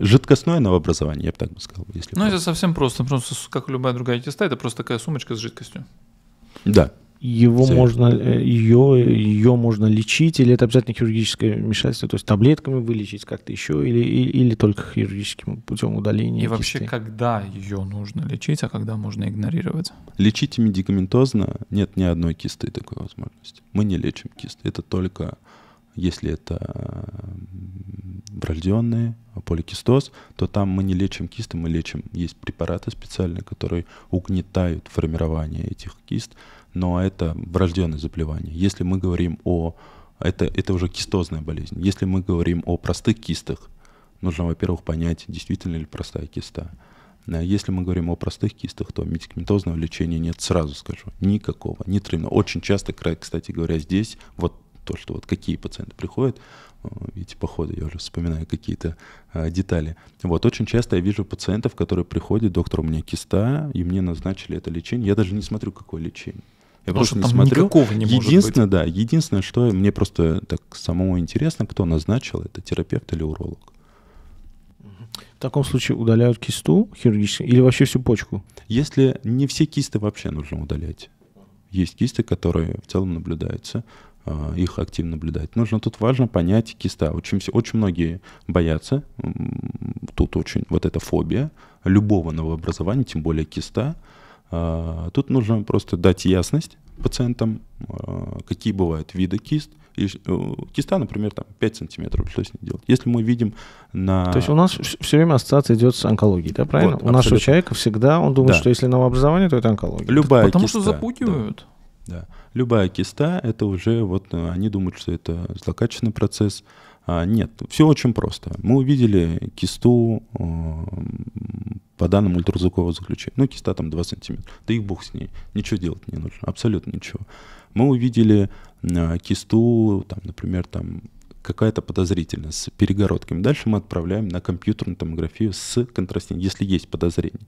жидкостное новообразование, я бы так бы сказал. Если ну, это совсем просто, просто как любая другая теста, это просто такая сумочка с жидкостью. Да, его Все. можно, ее, э, ее можно лечить, или это обязательно хирургическое вмешательство, то есть таблетками вылечить как-то еще, или, или, только хирургическим путем удаления. И кисти. вообще, когда ее нужно лечить, а когда можно игнорировать? Лечить медикаментозно нет ни одной кисты такой возможности. Мы не лечим кисты, это только если это врожденные, а, поликистоз, то там мы не лечим кисты, мы лечим, есть препараты специальные, которые угнетают формирование этих кист, но это врожденное заболевание. Если мы говорим о... Это, это уже кистозная болезнь. Если мы говорим о простых кистах, нужно, во-первых, понять, действительно ли простая киста. Если мы говорим о простых кистах, то медикаментозного лечения нет сразу, скажу, никакого, нетрудно. Очень часто, кстати говоря, здесь вот то, что вот какие пациенты приходят, э, видите, походу я уже вспоминаю какие-то а, детали. Вот, очень часто я вижу пациентов, которые приходят, доктор, у меня киста, и мне назначили это лечение. Я даже не смотрю, какое лечение. Я Потому просто что не смотрю. не единственное, да, единственное, что мне просто так самому интересно, кто назначил, это терапевт или уролог. В таком случае удаляют кисту хирургически или вообще всю почку? Если не все кисты вообще нужно удалять. Есть кисты, которые в целом наблюдаются, а, их активно наблюдать. Нужно тут важно понять киста. Очень, очень многие боятся, тут очень вот эта фобия любого новообразования, тем более киста, а, тут нужно просто дать ясность пациентам, а, какие бывают виды кист. Э, киста, например, там 5 сантиметров, что с ней делать? Если мы видим на... То есть у нас все время ассоциация идет с онкологией, да, правильно? Вот, у нашего человека всегда, он думает, да. что если новообразование, то это онкология. Любая Потому киста, что запугивают. Да, да. Любая киста, это уже вот э, они думают, что это злокачественный процесс, а, нет, все очень просто. Мы увидели кисту, по данным ультразвукового заключения. Ну, киста там 2 сантиметра. Да их бог с ней. Ничего делать не нужно. Абсолютно ничего. Мы увидели э, кисту, там, например, там какая-то подозрительность с перегородками. Дальше мы отправляем на компьютерную томографию с контрастированием, если есть подозрение.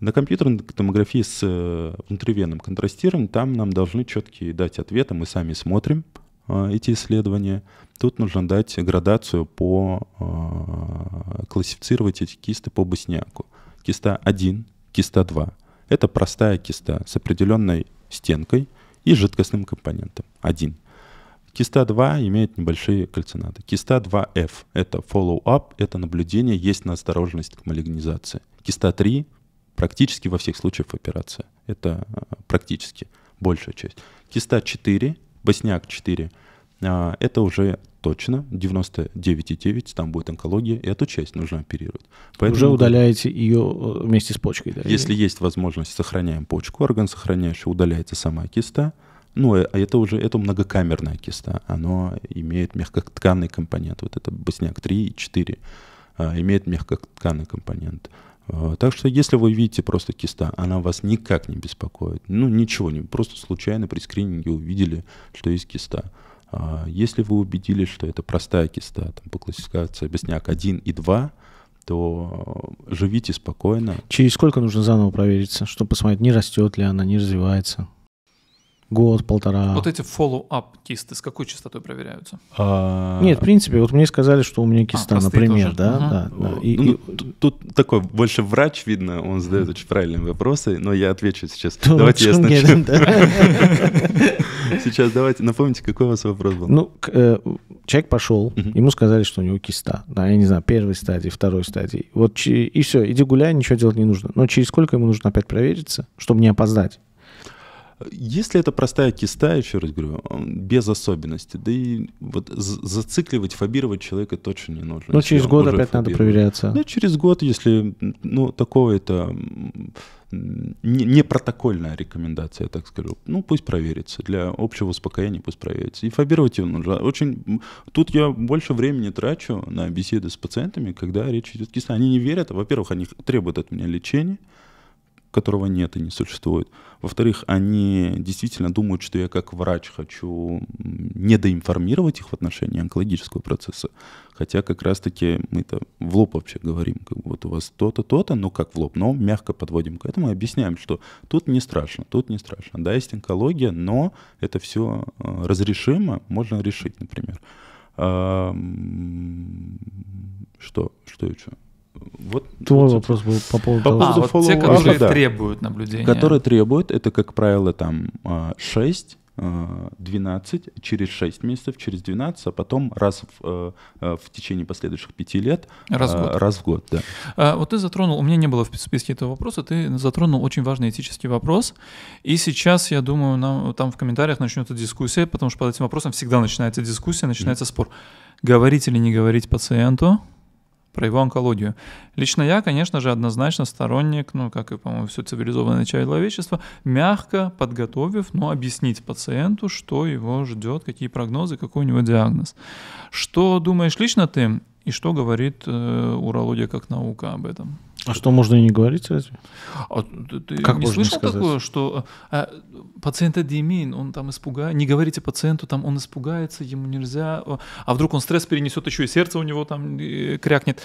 На компьютерной томографии с э, внутривенным контрастированием там нам должны четкие дать ответы. Мы сами смотрим, Э, эти исследования. Тут нужно дать градацию по э, классифицировать эти кисты по босняку. Киста 1, киста 2. Это простая киста с определенной стенкой и жидкостным компонентом 1. Киста 2 имеет небольшие кальцинаты. Киста 2F – это follow-up, это наблюдение, есть настороженность к малигнизации. Киста 3 – практически во всех случаях операция. Это э, практически большая часть. Киста 4 Босняк 4. А, это уже точно 99,9, там будет онкология, и эту часть нужно оперировать. Поэтому, уже удаляете ее э, вместе с почкой, да? Если или? есть возможность, сохраняем почку, орган сохраняющий, удаляется сама киста, ну, э, а это уже это многокамерная киста, она имеет мягкотканный компонент, вот это босняк 3 и 4, а, имеет мягкотканный компонент. А, так что, если вы видите просто киста, она вас никак не беспокоит. Ну, ничего, не, просто случайно при скрининге увидели, что есть киста. А, если вы убедились, что это простая киста, там, по классификации объясняк 1 и 2, то а, живите спокойно. Через сколько нужно заново провериться, чтобы посмотреть, не растет ли она, не развивается? год, полтора. Вот эти follow-up кисты с какой частотой проверяются? А... Нет, в принципе, вот мне сказали, что у меня киста, а, например, тоже. да, угу. да. да. Ну, и, ну, и... Тут, такой больше врач, видно, он задает очень правильные вопросы, но я отвечу сейчас. Тут давайте я сначала. Сейчас давайте, напомните, какой у вас вопрос был? Ну, э, человек пошел, ему сказали, что у него киста, да, я не знаю, первой стадии, второй стадии. Вот и все, иди гуляй, ничего делать не нужно. Но через сколько ему нужно опять провериться, чтобы не опоздать? Если это простая киста, еще раз говорю, без особенностей, да и вот зацикливать, фобировать человека точно не нужно. Но ну, через год опять фобирует. надо проверяться. Да, через год, если, ну, такого это не, протокольная рекомендация, я так скажу. Ну, пусть проверится. Для общего успокоения пусть проверится. И фобировать его нужно. Очень... Тут я больше времени трачу на беседы с пациентами, когда речь идет о кислоте. Они не верят. Во-первых, они требуют от меня лечения которого нет и не существует. Во-вторых, они действительно думают, что я как врач хочу недоинформировать их в отношении онкологического процесса. Хотя как раз-таки мы-то в лоб вообще говорим, как вот у вас то-то, то-то, ну как в лоб, но мягко подводим к этому и объясняем, что тут не страшно, тут не страшно. Да, есть онкология, но это все э, разрешимо, можно решить, например. Что? Что еще? Вот твой вот, вопрос был по поводу по того, а, вот те, которые да. требуют наблюдения. Которые требуют, это, как правило, там 6, а, 12, а, через 6 месяцев, через 12, а потом раз в, а, в течение последующих 5 лет. Раз в год. Раз в год, да. вот ты затронул, у меня не было в списке этого вопроса, ты затронул очень важный этический вопрос, и сейчас, я думаю, нам, там в комментариях начнется дискуссия, потому что под этим вопросом всегда начинается дискуссия, начинается mm. спор. Говорить или не говорить пациенту – про его онкологию. Лично я, конечно же, однозначно сторонник, ну, как и, по-моему, все цивилизованное человечество, мягко подготовив, но объяснить пациенту, что его ждет, какие прогнозы, какой у него диагноз. Что думаешь лично ты и что говорит э, урология как наука об этом? А что можно и не говорить разве? А, ты как не слышал сказать? такое, что а, пациент адемин, он там испугает, не говорите пациенту, там он испугается, ему нельзя, а, а вдруг он стресс перенесет, еще и сердце у него там крякнет.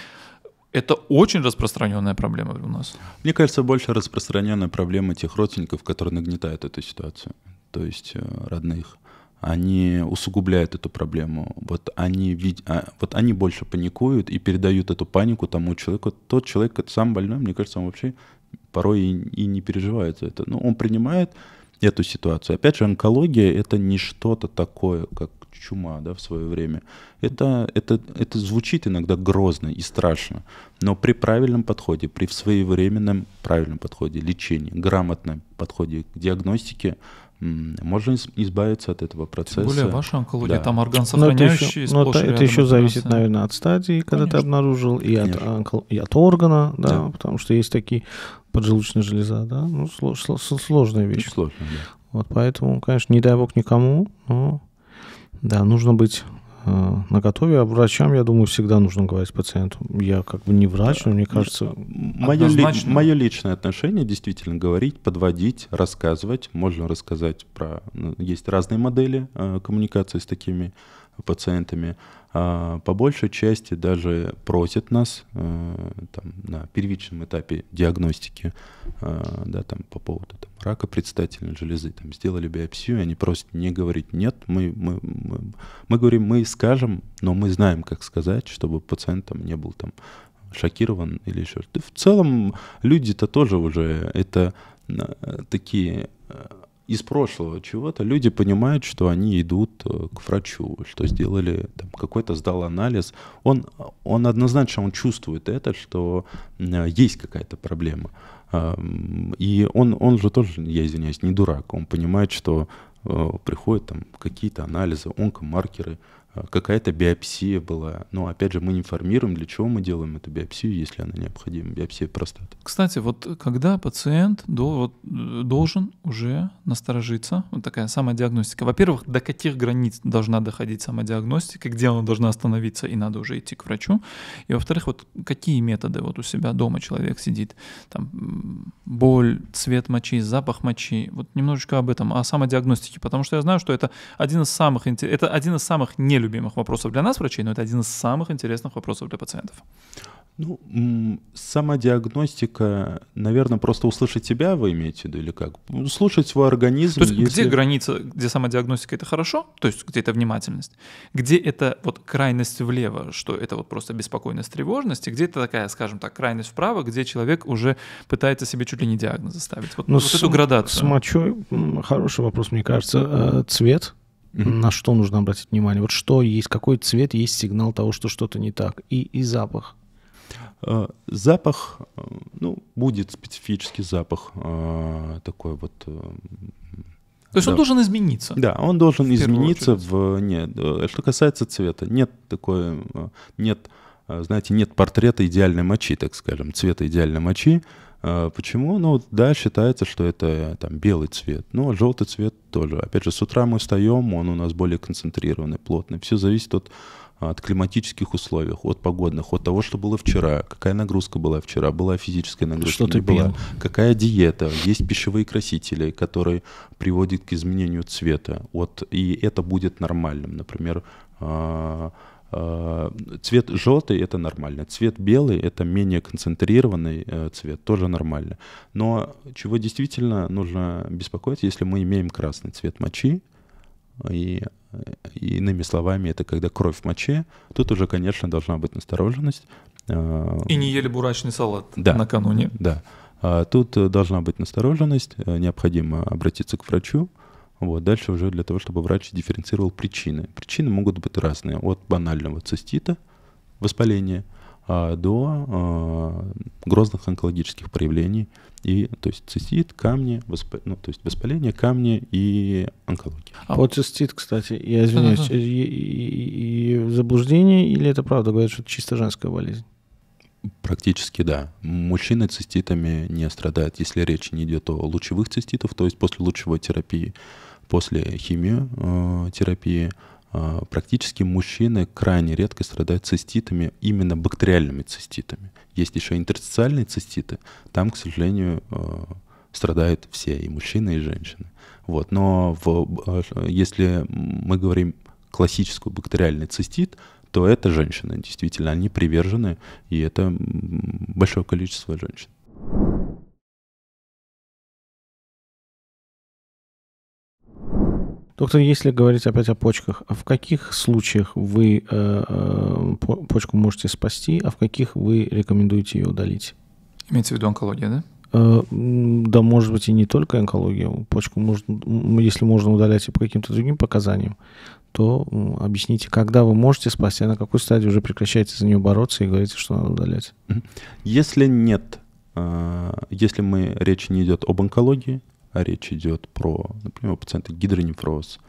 Это очень распространенная проблема у нас. Мне кажется, больше распространенная проблема тех родственников, которые нагнетают эту ситуацию, то есть э, родных они усугубляют эту проблему. Вот они, вид... А, вот они больше паникуют и передают эту панику тому человеку. Тот человек, сам больной, мне кажется, он вообще порой и, не переживает за это. Но ну, он принимает эту ситуацию. Опять же, онкология — это не что-то такое, как чума да, в свое время. Это, это, это звучит иногда грозно и страшно, но при правильном подходе, при своевременном правильном подходе лечения, грамотном подходе к диагностике — можно избавиться от этого процесса. Тем более ваша онкология, да. там орган сохраняющий, Но это еще, но это еще зависит, наверное, от стадии, когда Конечно. ты обнаружил, и от, онкол... и от органа, да, да, потому что есть такие поджелудочная железа, да, ну, слож... сложная вещь. Сложная, да. Вот поэтому, конечно, не дай бог никому, но да, нужно быть Э, на готове, а врачам, я думаю, всегда нужно говорить пациенту. Я как бы не врач, но мне кажется, э, мое, ли, мое личное отношение действительно говорить, подводить, рассказывать. Можно рассказать про ну, есть разные модели э, коммуникации с такими пациентами, а, по большей части даже просят нас э, там, на первичном этапе диагностики а, да, там, по поводу там, рака предстательной железы, там, сделали биопсию, они просят не говорить «нет», мы, мы, мы, мы говорим «мы скажем», но мы знаем, как сказать, чтобы пациент там, не был там, шокирован или еще. В целом люди-то тоже уже это э, такие э, из прошлого чего-то люди понимают, что они идут э, к врачу, что сделали какой-то сдал анализ. Он, он однозначно он чувствует это, что э, есть какая-то проблема. И он, он же тоже, я извиняюсь, не дурак. Он понимает, что э, приходят там какие-то анализы, онкомаркеры, Э, какая-то биопсия была. Но опять же, мы не информируем, для чего мы делаем эту биопсию, если она необходима, биопсия простаты. Кстати, вот когда пациент э, должен уже насторожиться, вот такая самодиагностика. Во-первых, до каких границ должна доходить самодиагностика, где она должна остановиться, и надо уже идти к врачу. И во-вторых, вот какие методы вот у себя дома человек сидит, там боль, цвет мочи, запах мочи. Вот немножечко об этом, о самодиагностике, потому что я знаю, что это один из самых, это один из самых не любимых вопросов для нас, врачей, но это один из самых интересных вопросов для пациентов. Ну, сама диагностика, наверное, просто услышать себя вы имеете в виду или как? Услышать ну, свой организм. То есть если... где граница, где сама диагностика это хорошо, то есть где это внимательность, где это вот крайность влево, что это вот просто беспокойность, тревожность, и где это такая, скажем так, крайность вправо, где человек уже пытается себе чуть ли не диагноз заставить. Вот, Но ну, вот с, эту градацию. С мочой хороший вопрос, мне кажется. Э, цвет Mm-hmm. На что нужно обратить внимание? Вот что есть, какой цвет есть сигнал того, что что-то не так? И, и запах. А, запах, э, ну, будет специфический запах а, такой вот. Э, То есть да. он должен измениться. Да, он должен в измениться в нет. Э, что касается цвета, нет такой, нет, знаете, нет портрета идеальной мочи, так скажем, цвета идеальной мочи. А, почему? Ну, да, считается, что это там белый цвет, но ну, а желтый цвет тоже. Опять же, с утра мы встаем, он у нас более концентрированный, плотный. Все зависит от от климатических условий, от погодных, от того, что было вчера, какая нагрузка была вчера, была физическая нагрузка, что ты была, какая диета, есть пищевые красители, которые приводят к изменению цвета, Вот и это будет нормальным, например, а, Э, цвет желтый — это нормально, цвет белый — это менее концентрированный э, цвет, тоже нормально. Но чего действительно нужно беспокоить, если мы имеем красный цвет мочи, э, и, и иными словами, это когда кровь в моче, тут уже, конечно, должна быть настороженность. И не ели бурачный салат да, накануне. Да. Тут должна быть настороженность, необходимо обратиться к врачу, вот. Дальше уже для того, чтобы врач дифференцировал причины. Причины могут быть разные. От банального цистита, воспаления, а, до а, грозных онкологических проявлений. И, то есть цистит, камни, восп... ну, то есть воспаление, камни и онкология. А вот цистит, кстати, я извиняюсь, ага. и, и, и заблуждение или это правда говорят, что это чисто женская болезнь? Практически да. Мужчины циститами не страдают, если речь не идет о лучевых циститов, то есть после лучевой терапии после химиотерапии э, э, практически мужчины крайне редко страдают циститами, именно бактериальными циститами. Есть еще интерстициальные циститы, там, к сожалению, э, страдают все, и мужчины, и женщины. Вот. Но в, если мы говорим классическую бактериальный цистит, то это женщины, действительно, они привержены, и это большое количество женщин. Доктор, если говорить опять о почках, а в каких случаях вы э, э почку можете спасти, а в каких вы рекомендуете ее удалить? Имеется в виду онкология, да? Э, да, может быть, и не только онкология. Почку можно, если можно удалять и по каким-то другим показаниям, то объясните, когда вы можете спасти, а на какой стадии уже прекращаете за нее бороться и говорите, что надо удалять. Если нет, э, если мы речь не идет об онкологии, а речь идет про, например, у пациента гидронефроз,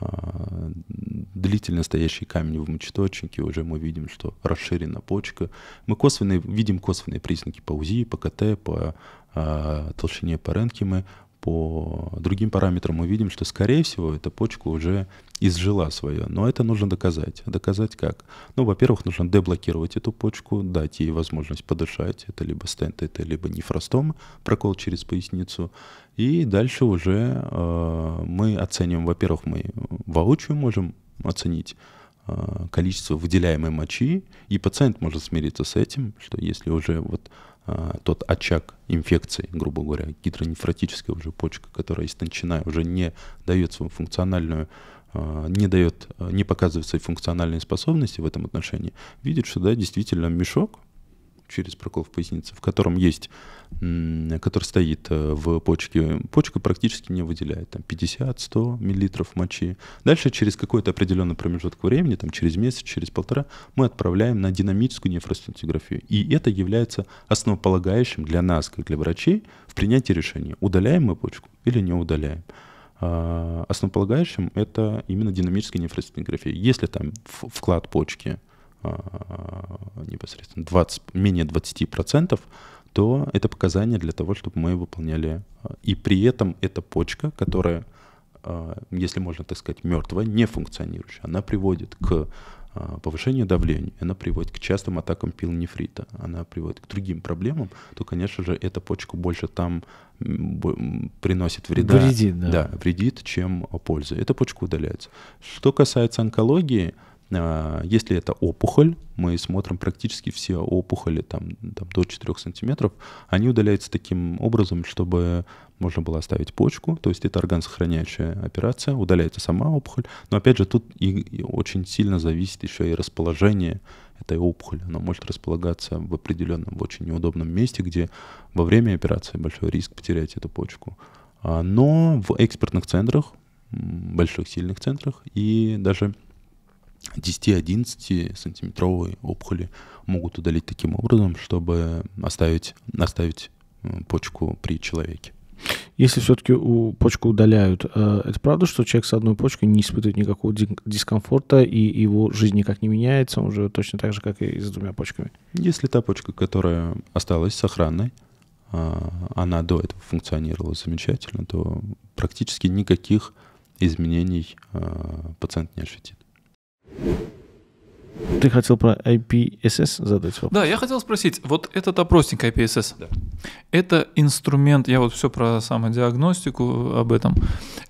а, длительно стоящий камень в мочеточнике, уже мы видим, что расширена почка. Мы косвенные видим косвенные признаки по УЗИ, по КТ, по э, толщине паренкимы, по другим параметрам мы видим, что, скорее всего, эта почка уже изжила свое. Но это нужно доказать. Доказать как? Ну, во-первых, нужно деблокировать эту почку, дать ей возможность подышать. Это либо стенд, это либо нефростом, прокол через поясницу. И дальше уже э, мы оценим. во-первых, мы воочию можем оценить э, количество выделяемой мочи, и пациент может смириться с этим, что если уже вот э, тот очаг инфекции, грубо говоря, гидронефротическая уже почка, которая истончена, уже не дает свою функциональную а, не дает, а, не показывает свои функциональные способности в этом отношении, видит, что да, действительно мешок через прокол в пояснице, в котором есть, который стоит э, в почке, почка практически не выделяет, там 50-100 миллилитров мочи. Дальше через какой-то определенный промежуток времени, там через месяц, через полтора, мы отправляем на динамическую нефростенциографию. И это является основополагающим для нас, как для врачей, в принятии решения, удаляем мы почку или не удаляем. А, основополагающим это именно динамическая нефростенография. Если там вклад почки а, непосредственно 20, менее 20%, то это показание для того, чтобы мы выполняли. А, и при этом эта почка, которая, если можно так сказать, мертвая, не функционирующая, она приводит к а, повышение давления, она приводит к частым атакам пилонефрита, она приводит к другим проблемам, то, конечно же, эта почка больше там приносит вреда. Вредит, да. Да, вредит, чем пользы. Эта почка удаляется. Что касается онкологии, а, если это опухоль, мы смотрим практически все опухоли там, там до 4 сантиметров, они удаляются таким образом, чтобы можно было оставить почку, то есть это органсохраняющая операция, удаляется сама опухоль, но опять же тут и, и очень сильно зависит еще и расположение этой опухоли, она может располагаться в определенном, в очень неудобном месте, где во время операции большой риск потерять эту почку. А, но в экспертных центрах, больших сильных центрах и даже 10-11 сантиметровые опухоли могут удалить таким образом, чтобы оставить, оставить э, почку при человеке. Если все-таки у почку удаляют, э, это правда, что человек с одной почкой не испытывает никакого дискомфорта, и его жизнь никак не меняется, он живет точно так же, как и с двумя почками? Если та почка, которая осталась сохранной, э, она до этого функционировала замечательно, то практически никаких изменений пациент не ощутит. Ты хотел про IPSS задать вопрос? Да, я хотел спросить, вот этот опросник IPSS, да. это инструмент, я вот все про самодиагностику э, об этом,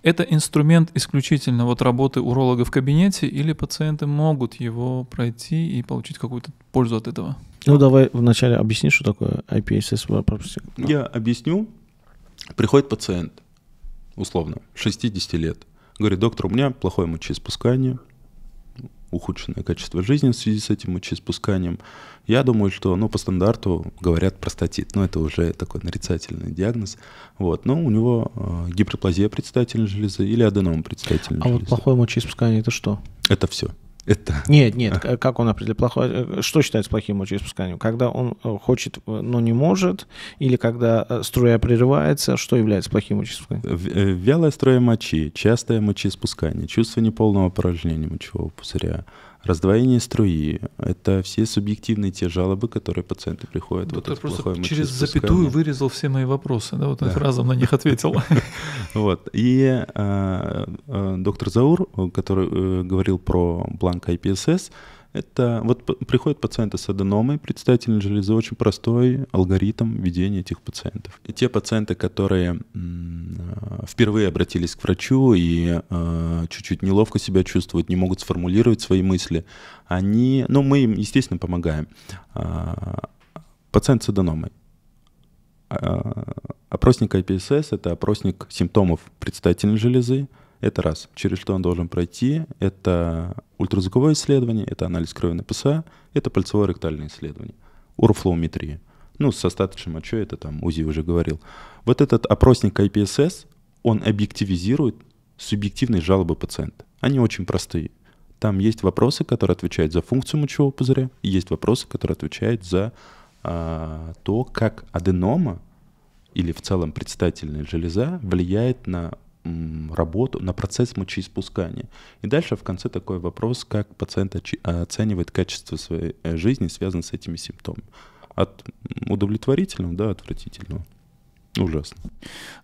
это инструмент исключительно вот работы уролога в кабинете или пациенты могут его пройти и получить какую-то пользу от этого? Ну давай вначале объясни, что такое IPSS ну, Я объясню. Приходит пациент, условно, 60 лет, говорит, доктор, у меня плохое мочеиспускание, ухудшенное качество жизни в связи с этим мочеиспусканием. Я думаю, что ну, по стандарту говорят простатит, но это уже такой нарицательный диагноз. Вот. Но у него э, гиперплазия предстательной железы или аденома предстательной а железы. А вот плохое мочеиспускание – это что? Это все. Это... Нет, нет, а. как он определяет плохое? Э, что считается плохим мочеиспусканием? Когда он э, хочет, э, но не может, или когда струя прерывается, что является плохим мочеиспусканием? Вялая струя мочи, частое мочеиспускание, чувство неполного порождения мочевого пузыря – Раздвоение струи — это все субъективные те жалобы, которые пациенты приходят. Доктор вот просто через запятую вырезал все мои вопросы, да, вот да. разом на них ответил. Вот. И а, а, доктор Заур, который э, говорил про бланк IPSS, это вот приходят пациенты с аденомой предстательной железы, очень простой алгоритм ведения этих пациентов. И те пациенты, которые а, впервые обратились к врачу и а, чуть-чуть неловко себя чувствуют, не могут сформулировать свои мысли, они, ну мы им, естественно, помогаем. А, пациент с аденомой. Опросник IPSS — это опросник симптомов предстательной железы, это раз. Через что он должен пройти? Это ультразвуковое исследование, это анализ крови на ПСА, это пальцевое ректальное исследование, урфлоуметрия. Ну, с остаточным а что это там, УЗИ уже говорил. Вот этот опросник IPSS, он объективизирует субъективные жалобы пациента. Они очень простые. Там есть вопросы, которые отвечают за функцию мочевого пузыря, и есть вопросы, которые отвечают за а, то, как аденома или в целом предстательная железа влияет на работу, на процесс мочеиспускания. И дальше в конце такой вопрос, как пациент оценивает качество своей э, жизни, связанное с этими симптомами. От удовлетворительного до отвратительного. Ужасно.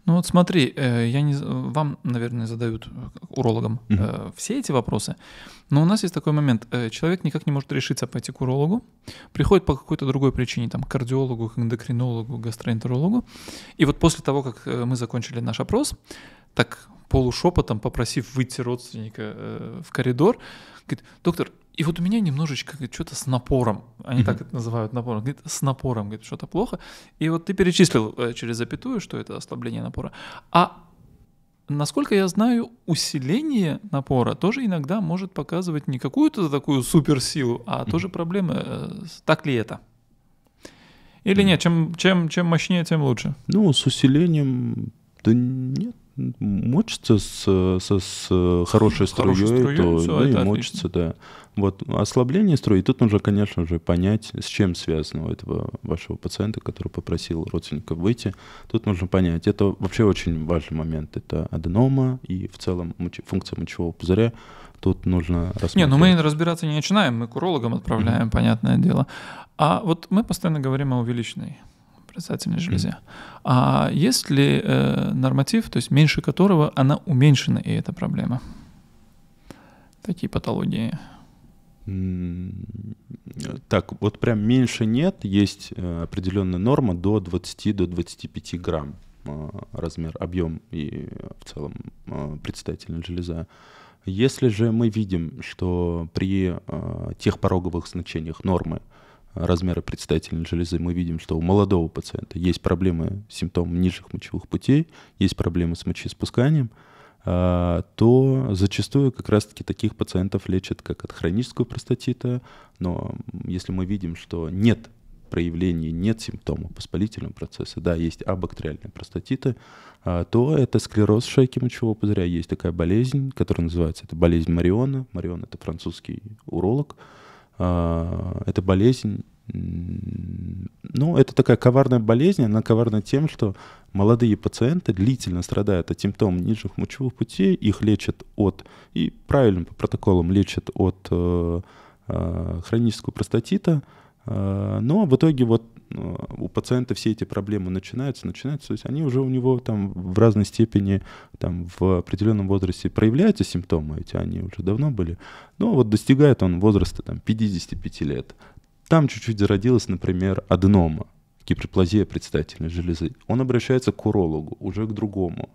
Ну вот смотри, э, я не, вам, наверное, задают э, урологам Mm-hmm. все эти вопросы, но у нас есть такой момент. Человек никак не может решиться пойти к урологу, приходит по какой-то другой причине, там, к кардиологу, к эндокринологу, к гастроэнтерологу. И вот после того, как мы закончили наш опрос, так полушепотом, попросив выйти родственника э, в коридор, говорит, доктор, и вот у меня немножечко говорит, что-то с напором, они mm-hmm. так это называют напором, говорит, с напором, говорит, что-то плохо. И вот ты перечислил э, через запятую, что это ослабление напора. А Насколько я знаю, усиление напора тоже иногда может показывать не какую-то такую суперсилу, а mm-hmm. тоже проблемы. Э, так ли это? Или mm-hmm. нет? Чем, чем, чем мощнее, тем лучше? Ну, с усилением, да нет, мочится с, со, с хорошей струей, то все, да, и отлично. мочится, да. Вот ослабление струи, тут нужно, конечно же, понять, с чем связано у этого вашего пациента, который попросил родственника выйти. Тут нужно понять, это вообще очень важный момент. Это аденома и в целом муч... функция мочевого пузыря. Тут нужно рассмотреть. Не, ну мы разбираться не начинаем, мы к урологам отправляем, mm-hmm. понятное дело. А вот мы постоянно говорим о увеличенной предстательной железе. mm А есть ли э, норматив, то есть меньше которого она уменьшена, и это проблема? Такие патологии. Так, вот прям меньше нет, есть э, определенная норма до 20 до 25 грамм э, размер, объем и э, в целом предстательная железа. Если же мы видим, что при тех пороговых значениях нормы, размеры предстательной железы, мы видим, что у молодого пациента есть проблемы с симптомом нижних мочевых путей, есть проблемы с мочеиспусканием, а, то зачастую как раз-таки таких пациентов лечат как от хронического простатита, но если мы видим, что нет проявлений, нет симптома воспалительного процесса, да, есть абактериальные простатиты, а, то это склероз шейки мочевого пузыря. Есть такая болезнь, которая называется, это болезнь Мариона. Марион — это французский уролог, а, эта болезнь, ну, это такая коварная болезнь, она коварна тем, что молодые пациенты длительно страдают от симптомов нижних мочевых путей, их лечат от, и правильно по протоколам лечат от э, э, хронического простатита – Э, но в итоге вот э, у пациента все эти проблемы начинаются, начинаются, то есть они уже у него там в разной степени, там в определенном возрасте проявляются симптомы, эти они уже давно были, но вот достигает он возраста там 55 лет. Там чуть-чуть зародилась, например, аденома, гиперплазия предстательной железы. Он обращается к урологу, уже к другому.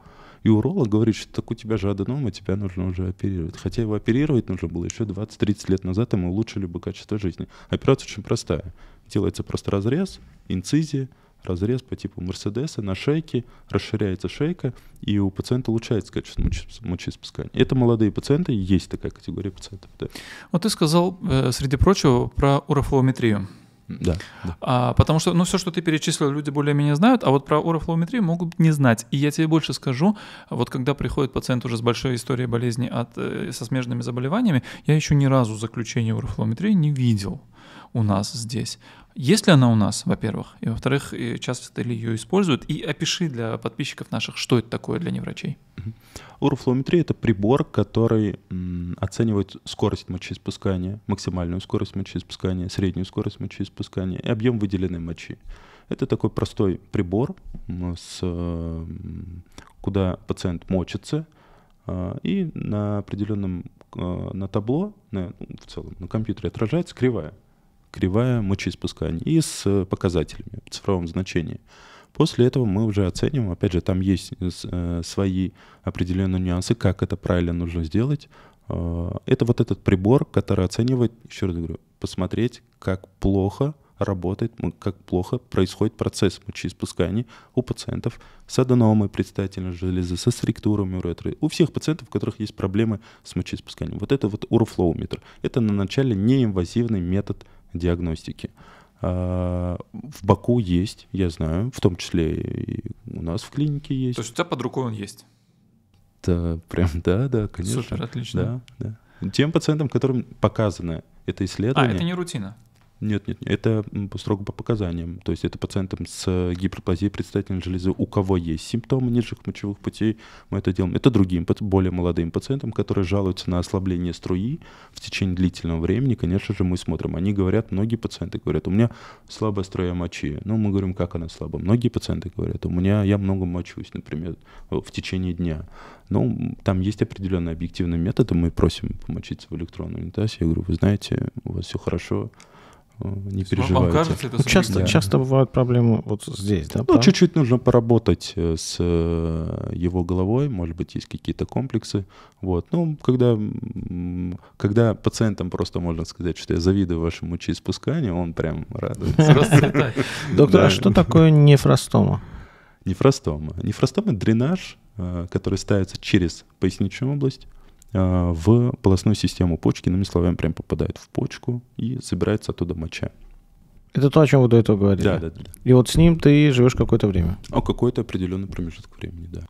И уролог говорит, что так у тебя же и тебя нужно уже оперировать. Хотя его оперировать нужно было еще 20-30 лет назад, и мы улучшили бы качество жизни. Операция очень простая. Делается просто разрез, инцизия, разрез по типу Мерседеса на шейке, расширяется шейка, и у пациента улучшается качество мочеиспускания. Это молодые пациенты, есть такая категория пациентов. Да. Вот ты сказал, э, среди прочего, про урофлометрию. Да. да. А, потому что, ну, все, что ты перечислил, люди более-менее знают, а вот про урофлоуметрию могут не знать. И я тебе больше скажу, вот когда приходит пациент уже с большой историей болезни от, э, со смежными заболеваниями, я еще ни разу заключение урофлоуметрии не видел у нас здесь. Есть ли она у нас, во-первых? И во-вторых, часто ли ее используют? И опиши для подписчиков наших, что это такое для неврачей. Урофлометрия — это прибор, который оценивает скорость мочеиспускания, максимальную скорость мочеиспускания, среднюю скорость мочеиспускания и объем выделенной мочи. Это такой простой прибор, с, куда пациент мочится, а, и на определенном а, на табло, на, ну, в целом на компьютере отражается кривая кривая мочеиспускания и с э, показателями в цифровом значении. После этого мы уже оценим, опять же, там есть э, э, свои определенные нюансы, как это правильно нужно сделать. А, это вот этот прибор, который оценивает, еще раз говорю, посмотреть, как плохо работает, как плохо происходит процесс мочеиспускания у пациентов с аденомой предстательной железы, со структурами уретры, у всех пациентов, у которых есть проблемы с мочеиспусканием. Вот это вот урофлоуметр. Это на начале неинвазивный метод диагностики. А, в Баку есть, я знаю, в том числе и у нас в клинике есть. То есть у тебя под рукой он есть? Да, прям, да, да, конечно. Супер, отлично. Да, да. Тем пациентам, которым показано это а, исследование. А, это не рутина. Нет, нет, это строго по показаниям. То есть это пациентам с э, гиперплазией предстательной железы, у кого есть симптомы нижних мочевых путей, мы это делаем. Это другим, более молодым пациентам, которые жалуются на ослабление струи в течение длительного времени, конечно же, мы смотрим. Они говорят, многие пациенты говорят, у меня слабая струя мочи. Ну, мы говорим, как она слаба. Многие пациенты говорят, у меня я много мочусь, например, э, в течение дня. Ну, там есть определенный объективный метод, мы просим помочиться в электронную унитазе. Я говорю, вы знаете, у вас все хорошо, Э, не переживайте. Вам кажется, это ну, субъективно? часто, часто бывают проблемы вот здесь, да? Ну, правда? чуть-чуть нужно поработать э, с э, его головой, может быть, есть какие-то комплексы. Вот. Ну, когда, когда пациентам просто можно сказать, что я завидую вашему чаеспусканию, он прям радуется. Доктор, а что такое нефростома? Нефростома. Нефростома — дренаж, который ставится через поясничную область, а, в полостную систему почки, иными словами, прям попадает в почку и собирается оттуда моча. Это то, о чем вы до этого говорили. Да, да, да. И вот с ним ты живешь какое-то время. О какой-то определенный промежуток времени, да. Э,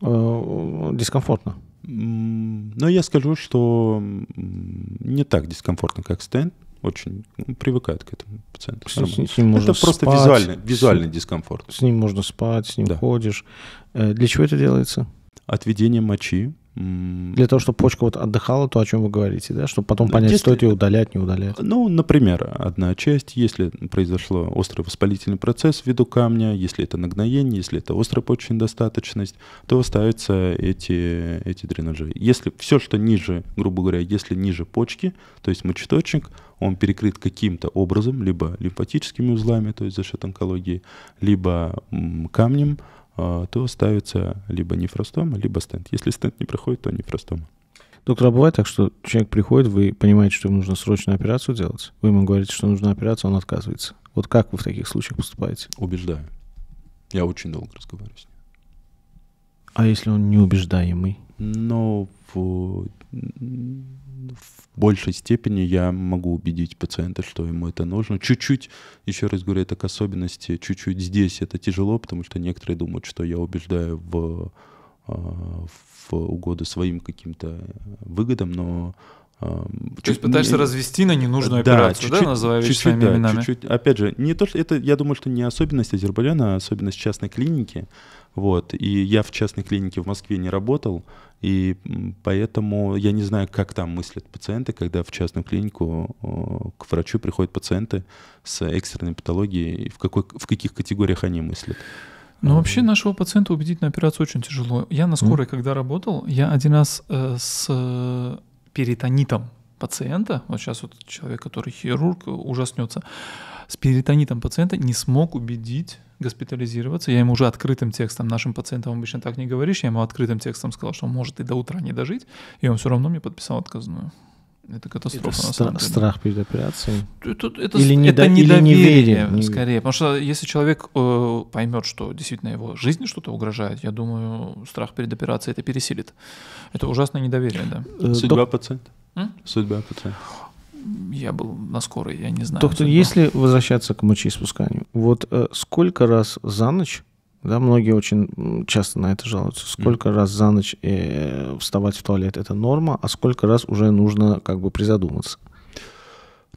э, дискомфортно. Но ну, я скажу, что не так дискомфортно, как стенд. Очень ну, привыкает к этому пациент. С, с ним можно это спать, просто визуальный, визуальный с, дискомфорт. С ним можно спать, с ним да. ходишь. Э, для чего это делается? Отведение мочи для того, чтобы почка вот отдыхала, то, о чем вы говорите, да? Чтобы потом ну, понять, если... стоит ее удалять, не удалять. Ну, например, одна часть, если произошло острый воспалительный процесс ввиду камня, если это нагноение, если это острая почечная недостаточность, то остаются эти, эти дренажи. Если все, что ниже, грубо говоря, если ниже почки, то есть мочеточник, он перекрыт каким-то образом, либо лимфатическими узлами, то есть за счет онкологии, либо камнем, а, то ставится либо нефростома, либо стенд. Если стенд не проходит, то нефростома. Доктор, а бывает так, что человек приходит, вы понимаете, что ему нужно срочно операцию делать, вы ему говорите, что нужна операция, он отказывается. Вот как вы в таких случаях поступаете? Убеждаю. Я очень долго разговариваю с ним. А если он неубеждаемый? Но в в большей степени я могу убедить пациента, что ему это нужно. Чуть-чуть, еще раз говорю, это к особенности, чуть-чуть здесь это тяжело, потому что некоторые думают, что я убеждаю в, а, в угоду своим каким-то выгодам, но а, то чуть есть пытаешься мне... развести на ненужную да, операцию, чуть-чуть, да, называя чуть-чуть, вещами да, именами? Чуть-чуть. Опять же, не то, что это, я думаю, что не особенность Азербайджана, а особенность частной клиники, вот. И я в частной клинике в Москве не работал, и поэтому я не знаю, как там мыслят пациенты, когда в частную клинику э, к врачу приходят пациенты с экстренной патологией, и в, какой, в каких категориях они мыслят. Ну э, вообще нашего пациента убедить на операцию очень тяжело. Я на скорой, mm. когда работал, я один раз э, с перитонитом пациента, вот сейчас вот человек, который хирург, ужаснется, с перитонитом пациента не смог убедить госпитализироваться. Я ему уже открытым текстом, нашим пациентам обычно так не говоришь, я ему открытым текстом сказал, что он может и до утра не дожить, и он все равно мне подписал отказную. Это катастрофа. Это на самом деле. страх перед операцией. Это, это, или, недо, это недоверие, или неверие. Скорее. Потому что если человек э, поймет, что действительно его жизни что-то угрожает, я думаю, страх перед операцией это пересилит. Это ужасное недоверие, да. Э, судьба Док... пациента. М? Судьба пациента. Я был на скорой, я не знаю. Доктор, судьба. если возвращаться к мочеиспусканию, вот э, сколько раз за ночь да, многие очень часто на это жалуются. Сколько mm. раз за ночь э, вставать в туалет это норма, а сколько раз уже нужно как бы призадуматься.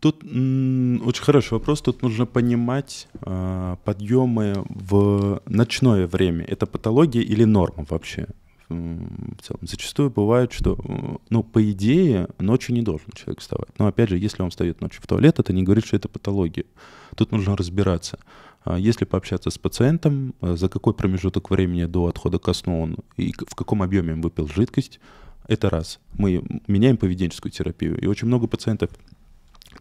Тут очень хороший вопрос. Тут нужно понимать э, а, подъемы в ночное время. Это патология или норма вообще? в целом. Зачастую бывает, что, э, ну, по идее, ночью не должен человек вставать. Но, опять же, если он встает ночью в туалет, это не говорит, что это патология. Тут нужно разбираться. А если пообщаться с пациентом, э, за какой промежуток времени до отхода ко сну он и в каком объеме он выпил жидкость, это раз. Мы меняем поведенческую терапию. И очень много пациентов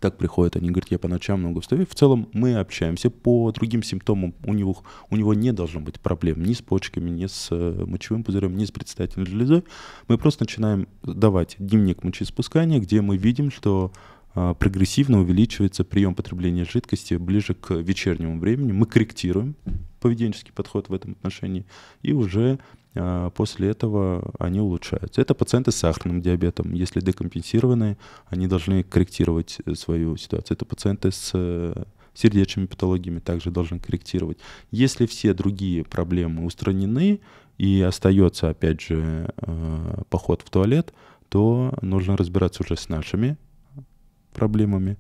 так приходят, они говорят, я по ночам много встаю. В целом мы общаемся по другим симптомам. У него, у него не должно быть проблем ни с почками, ни с э, мочевым пузырем, ни с предстательной железой. Мы просто начинаем давать дневник мочеиспускания, где мы видим, что а, прогрессивно увеличивается прием потребления жидкости ближе к вечернему времени. Мы корректируем поведенческий подход в этом отношении, и уже а, после этого они улучшаются. Это пациенты с сахарным диабетом. Если декомпенсированные, они должны корректировать э, свою ситуацию. Это пациенты с э, сердечными патологиями также должны корректировать. Если все другие проблемы устранены и остается, опять же, э, поход в туалет, то нужно разбираться уже с нашими проблемами.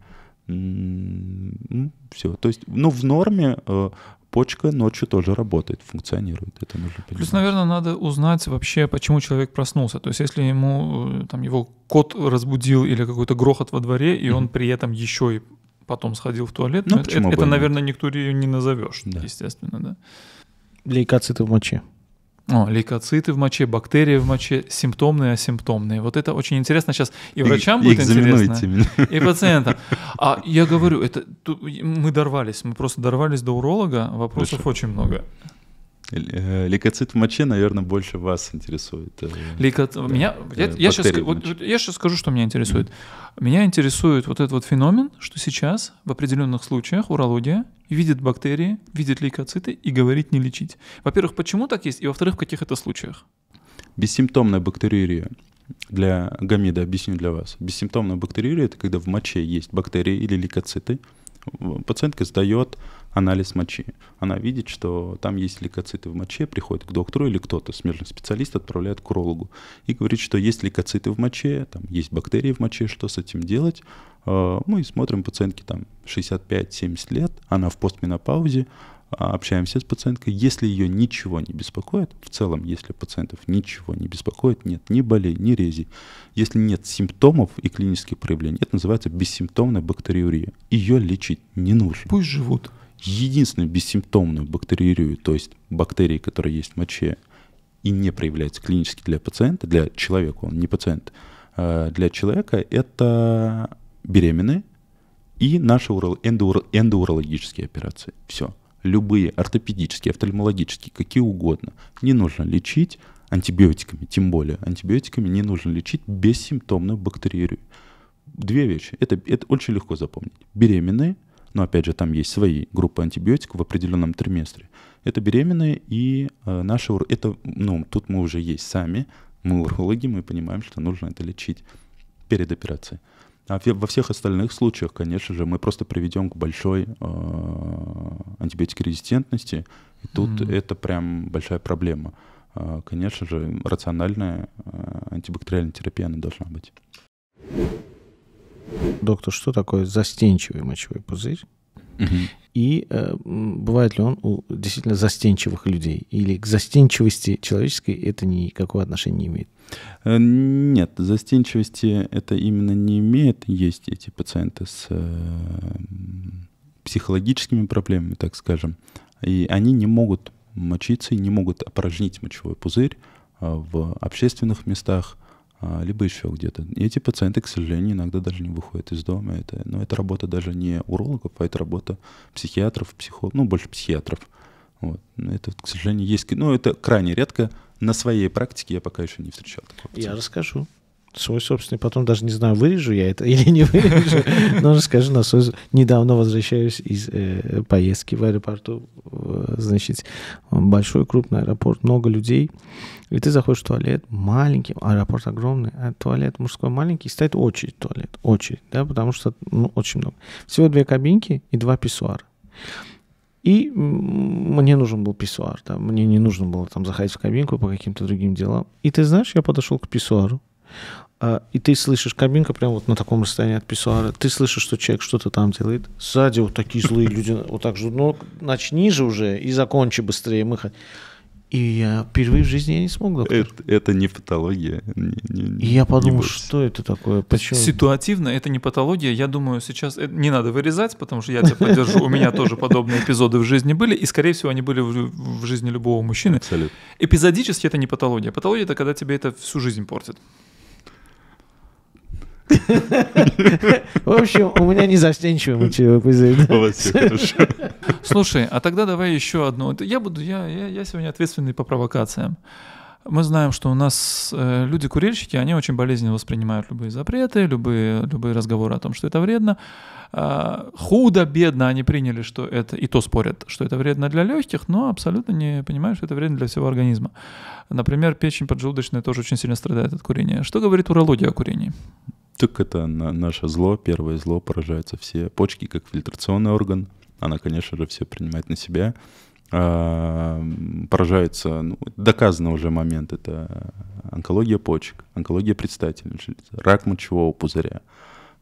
Все. То есть, ну, в норме э, почка ночью тоже работает, функционирует. Это нужно понимать. Плюс, наверное, надо узнать вообще, почему человек проснулся. То есть, если ему э, там его кот разбудил или какой-то грохот во дворе, и mm-hmm. он при этом еще и потом сходил в туалет, ну, э, это, это, наверное, никто ее не назовешь, да. естественно, да. Лейкоциты в моче. О, лейкоциты в моче, бактерии в моче, симптомные, асимптомные. Вот это очень интересно сейчас и врачам и, будет интересно, меня. и пациентам. А я говорю, это мы дорвались, мы просто дорвались до уролога, вопросов Хорошо. очень много. Э, лейкоцит в моче, наверное, больше вас интересует. Э, лейкоцит... Да. Меня... Да. Э, я, я, сейчас... Вот, я сейчас скажу, что меня интересует. Mm-hmm. Меня интересует вот этот вот феномен, что сейчас в определенных случаях урология видит бактерии, видит лейкоциты и говорит не лечить. Во-первых, почему так есть? И во-вторых, в каких это случаях? Бессимптомная бактериурия для гамида, объясню для вас. Бессимптомная бактериурия – это когда в моче есть бактерии или лейкоциты. Пациентка сдает анализ мочи. Она видит, что там есть лейкоциты в моче, приходит к доктору или кто-то, смежный специалист, отправляет к урологу и говорит, что есть лейкоциты в моче, там есть бактерии в моче, что с этим делать. А, мы смотрим пациентки там 65-70 лет, она в постменопаузе, а, общаемся с пациенткой. Если ее ничего не беспокоит, в целом, если пациентов ничего не беспокоит, нет ни болей, ни рези, если нет симптомов и клинических проявлений, это называется бессимптомная бактериурия. Ее лечить не нужно. Пусть живут единственную бессимптомную бактериерию, то есть бактерии, которые есть в моче и не проявляются клинически для пациента, для человека, он не пациент, э, для человека это беременные и наши эндоурологические операции. Все. Любые ортопедические, офтальмологические, какие угодно. Не нужно лечить антибиотиками, тем более. Антибиотиками не нужно лечить бессимптомную бактерию. Две вещи. Это, это очень легко запомнить. Беременные – но опять же, там есть свои группы антибиотиков в определенном триместре. Это беременные и э, наши... Это, ну, тут мы уже есть сами, мы урологи, мы понимаем, что нужно это лечить перед операцией. А во всех остальных случаях, конечно же, мы просто приведем к большой э, антибиотикорезистентности. И тут mm. это прям большая проблема. Э, конечно же, рациональная э, антибактериальная терапия она должна быть доктор, что такое застенчивый мочевой пузырь? Угу. И э, бывает ли он у действительно застенчивых людей? Или к застенчивости человеческой это никакого отношения не имеет? Э, нет, застенчивости это именно не имеет. Есть эти пациенты с э, психологическими проблемами, так скажем. И они не могут мочиться и не могут опорожнить мочевой пузырь а, в общественных местах, а, либо еще где-то. эти пациенты, к сожалению, иногда даже не выходят из дома. Это, но ну, это работа даже не урологов, а это работа психиатров, психологов, ну, больше психиатров. Вот. Это, к сожалению, есть. но ну, это крайне редко. На своей практике я пока еще не встречал такого. Пациента. Я расскажу свой собственный, потом даже не знаю, вырежу я это или не вырежу, но расскажу на свой... Недавно возвращаюсь из э, поездки в аэропорту, значит, большой, крупный аэропорт, много людей, и ты заходишь в туалет, маленький, аэропорт огромный, а туалет мужской маленький, стоит очередь туалет, очередь, да, потому что, ну, очень много. Всего две кабинки и два писсуара. И мне нужен был писсуар, да, мне не нужно было там заходить в кабинку по каким-то другим делам. И ты знаешь, я подошел к писсуару, а, и ты слышишь, кабинка прям вот на таком расстоянии от писсуара, ты слышишь, что человек что-то там делает, сзади вот такие злые люди, вот так ждут, ну, начни же уже и закончи быстрее, мы и я впервые в жизни я не смог, доктор. Это, это не патология. Не, не, и я подумал, не что это такое? Почему? Ситуативно это не патология. Я думаю, сейчас это не надо вырезать, потому что я тебя поддержу. У меня тоже подобные эпизоды в жизни были, и, скорее всего, они были в жизни любого мужчины. Абсолютно. Эпизодически это не патология. Патология — это когда тебе это всю жизнь портит. В общем, у меня не застенчивый мочевой пузырь. Слушай, а тогда давай еще одну. Я буду, я, я, я сегодня ответственный по провокациям. Мы знаем, что у нас э, люди-курильщики, они очень болезненно воспринимают любые запреты, любые, любые разговоры о том, что это вредно. Э, худо-бедно они приняли, что это, и то спорят, что это вредно для легких, но абсолютно не понимают, что это вредно для всего организма. Например, печень поджелудочная тоже очень сильно страдает от курения. Что говорит урология о курении? Так это на, наше зло, первое зло, поражаются все почки, как фильтрационный орган. Она, конечно же, все принимает на себя. Эм, поражается ну, доказано уже момент, это онкология почек, онкология предстательной железы, рак мочевого пузыря.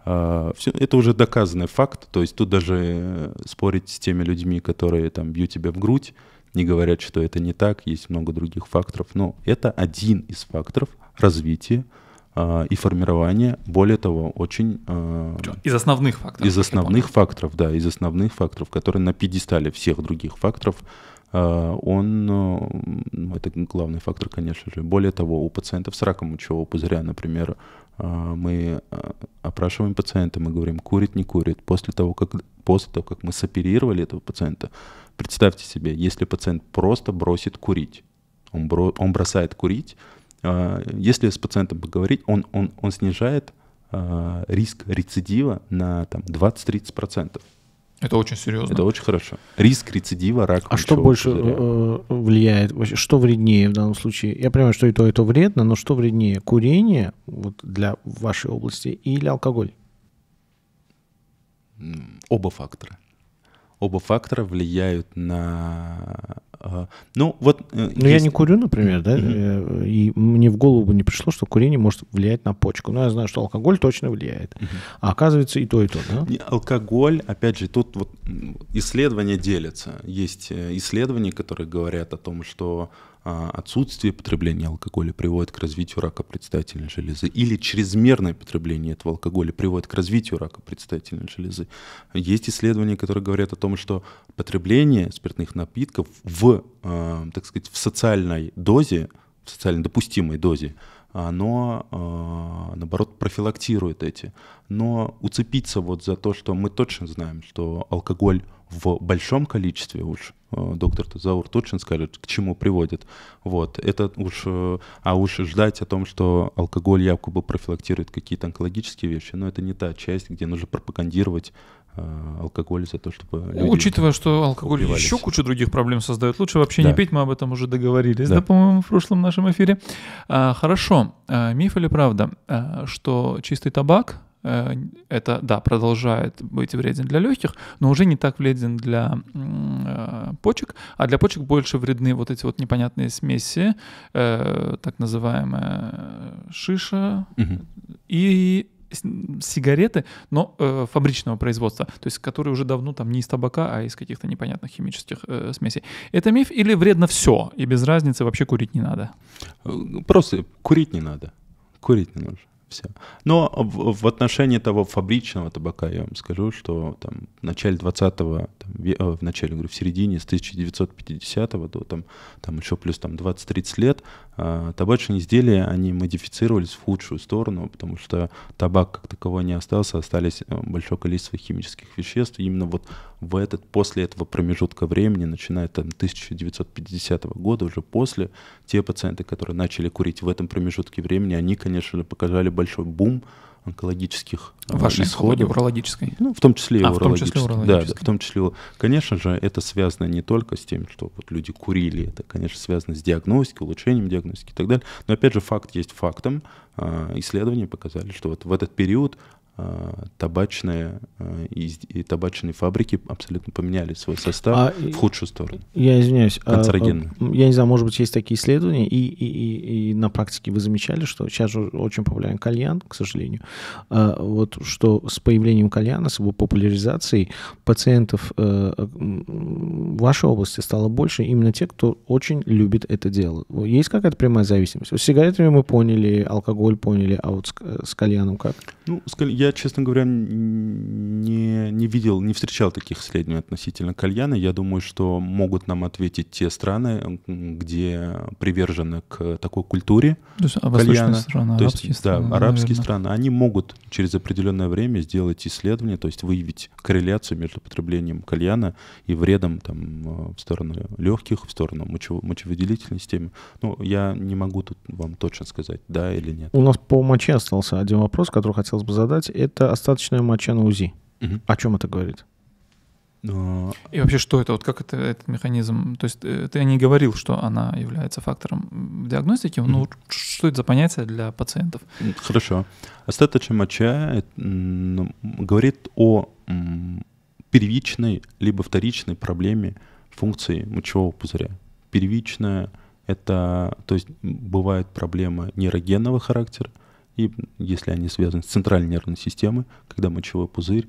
Э, Все, это уже доказанный факт, то есть тут даже э, спорить с теми людьми, которые там бьют тебя в грудь, не говорят, что это не так, есть много других факторов, но это один из факторов развития а, и формирование, более того, очень... А, из основных факторов. Из основных факторов, да, из основных факторов, которые на пьедестале всех других факторов, а, он, это главный фактор, конечно же. Более того, у пациентов с раком мочевого пузыря, например, мы опрашиваем пациента, мы говорим, курит, не курит. После того, как, после того, как мы соперировали этого пациента, представьте себе, если пациент просто бросит курить, он, бро, он бросает курить, а, если с пациентом поговорить, он, он, он снижает а, риск рецидива на там, 20-30%. Это очень серьезно. Это очень хорошо. Риск рецидива рака. А что больше пузыря. Э, э, влияет? что вреднее в данном случае? Я понимаю, что и то, и то вредно, но что вреднее? Курение вот для вашей области или алкоголь? Оба фактора. Оба фактора влияют на ну, вот... Э, Но ну, есть... я не курю, например, да, mm-hmm. и мне в голову бы не пришло, что курение может влиять на почку. Но я знаю, что алкоголь точно влияет. Mm-hmm. А оказывается и то, и то, да? Алкоголь, опять же, тут вот исследования делятся. Есть э, исследования, которые говорят о том, что а, отсутствие потребления алкоголя приводит к развитию рака предстательной железы, или чрезмерное потребление этого алкоголя приводит к развитию рака предстательной железы. Есть исследования, которые говорят о том, что потребление спиртных напитков в, а, так сказать, в социальной дозе, в социально допустимой дозе, оно, а, наоборот, профилактирует эти. Но уцепиться вот за то, что мы точно знаем, что алкоголь в большом количестве уж э, доктор Тазаур Тучин скажет, к чему приводит. Вот, это уж, э, а уж ждать о том, что алкоголь якобы профилактирует какие-то онкологические вещи, но это не та часть, где нужно пропагандировать э, алкоголь за то, чтобы люди Учитывая, что алкоголь убивались. еще кучу других проблем создает, лучше вообще да. не пить, мы об этом уже договорились, да, да по-моему, в прошлом нашем эфире. А, хорошо, а, миф или правда, а, что чистый табак Э, это, да, продолжает быть вреден для легких, но уже не так вреден для э, почек, а для почек больше вредны вот эти вот непонятные смеси, э, так называемая шиша угу. и сигареты, но э, фабричного производства, то есть которые уже давно там не из табака, а из каких-то непонятных химических э, смесей. Это миф или вредно все, и без разницы вообще курить не надо? Э, ну, просто курить не надо. Курить не нужно. Все. Но в, в отношении того фабричного табака я вам скажу, что там, в начале 20-го, э, в начале, говорю, в середине, с 1950-го до там, там еще плюс там, 20-30 лет а, табачные изделия, они модифицировались в худшую сторону, потому что табак как таковой не остался, остались э, большое количество химических веществ. И именно вот в этот, после этого промежутка времени, начиная там 1950 года, уже после, те пациенты, которые начали курить в этом промежутке времени, они, конечно же, показали большой бум, онкологических э, Вашей исходов. урологической? Ну, в том числе и а, урологической. В том числе да, да, в том числе. Конечно же, это связано не только с тем, что вот люди курили, это, конечно, связано с диагностикой, улучшением диагностики и так далее. Но, опять же, факт есть фактом. А, исследования показали, что вот в этот период Э, табачные э, и, и табачные фабрики абсолютно поменяли свой состав а, в худшую сторону. Я извиняюсь. А, Канцерогенные. А, я не знаю, может быть, есть такие исследования, и, и, и, и на практике вы замечали, что сейчас же очень популярен кальян, к сожалению, а, вот что с появлением кальяна, с его популяризацией пациентов а, в вашей области стало больше именно те, кто очень любит это дело. Есть какая-то прямая зависимость? С сигаретами мы поняли, алкоголь поняли, а вот с, с кальяном как? Ну, я я, честно говоря, не, не видел, не встречал таких исследований относительно кальяна. Я думаю, что могут нам ответить те страны, где привержены к такой культуре То есть, а, кальяна. Страны, то есть, страны, да, арабские страны, они могут через определенное время сделать исследование, то есть выявить корреляцию между потреблением кальяна и вредом там, э, в сторону легких, в сторону мочево- мочеводелительной системы. Ну, я не могу тут вам точно сказать, да или нет. У нас по моче остался один вопрос, который хотелось бы задать это остаточная моча на УЗИ. Угу. О чем это говорит? Но... И вообще, что это? Вот как это, этот механизм? То есть э, ты не говорил, что она является фактором диагностики? диагностике. Mm-hmm. Ну, что это за понятие для пациентов? Хорошо. Остаточная моча э, ну, говорит о первичной либо вторичной проблеме функции мочевого пузыря. Первичная — это, то есть бывает проблема нейрогенного характера, и если они связаны с центральной нервной системой, когда мочевой пузырь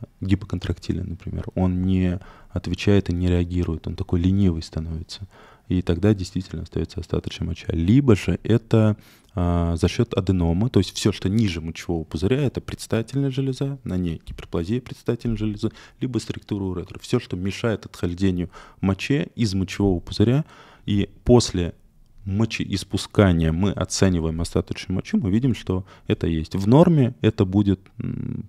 э, гипоконтрактилен, например, он не отвечает и не реагирует, он такой ленивый становится. И тогда действительно остается остаточная моча. Либо же это а, за счет аденома, то есть все, что ниже мочевого пузыря, это предстательная железа, на ней гиперплазия предстательной железы, либо структура уретра. Все, что мешает отхождению моче из мочевого пузыря, и после мочеиспускания мы оцениваем остаточную мочу, мы видим, что это есть. В норме это будет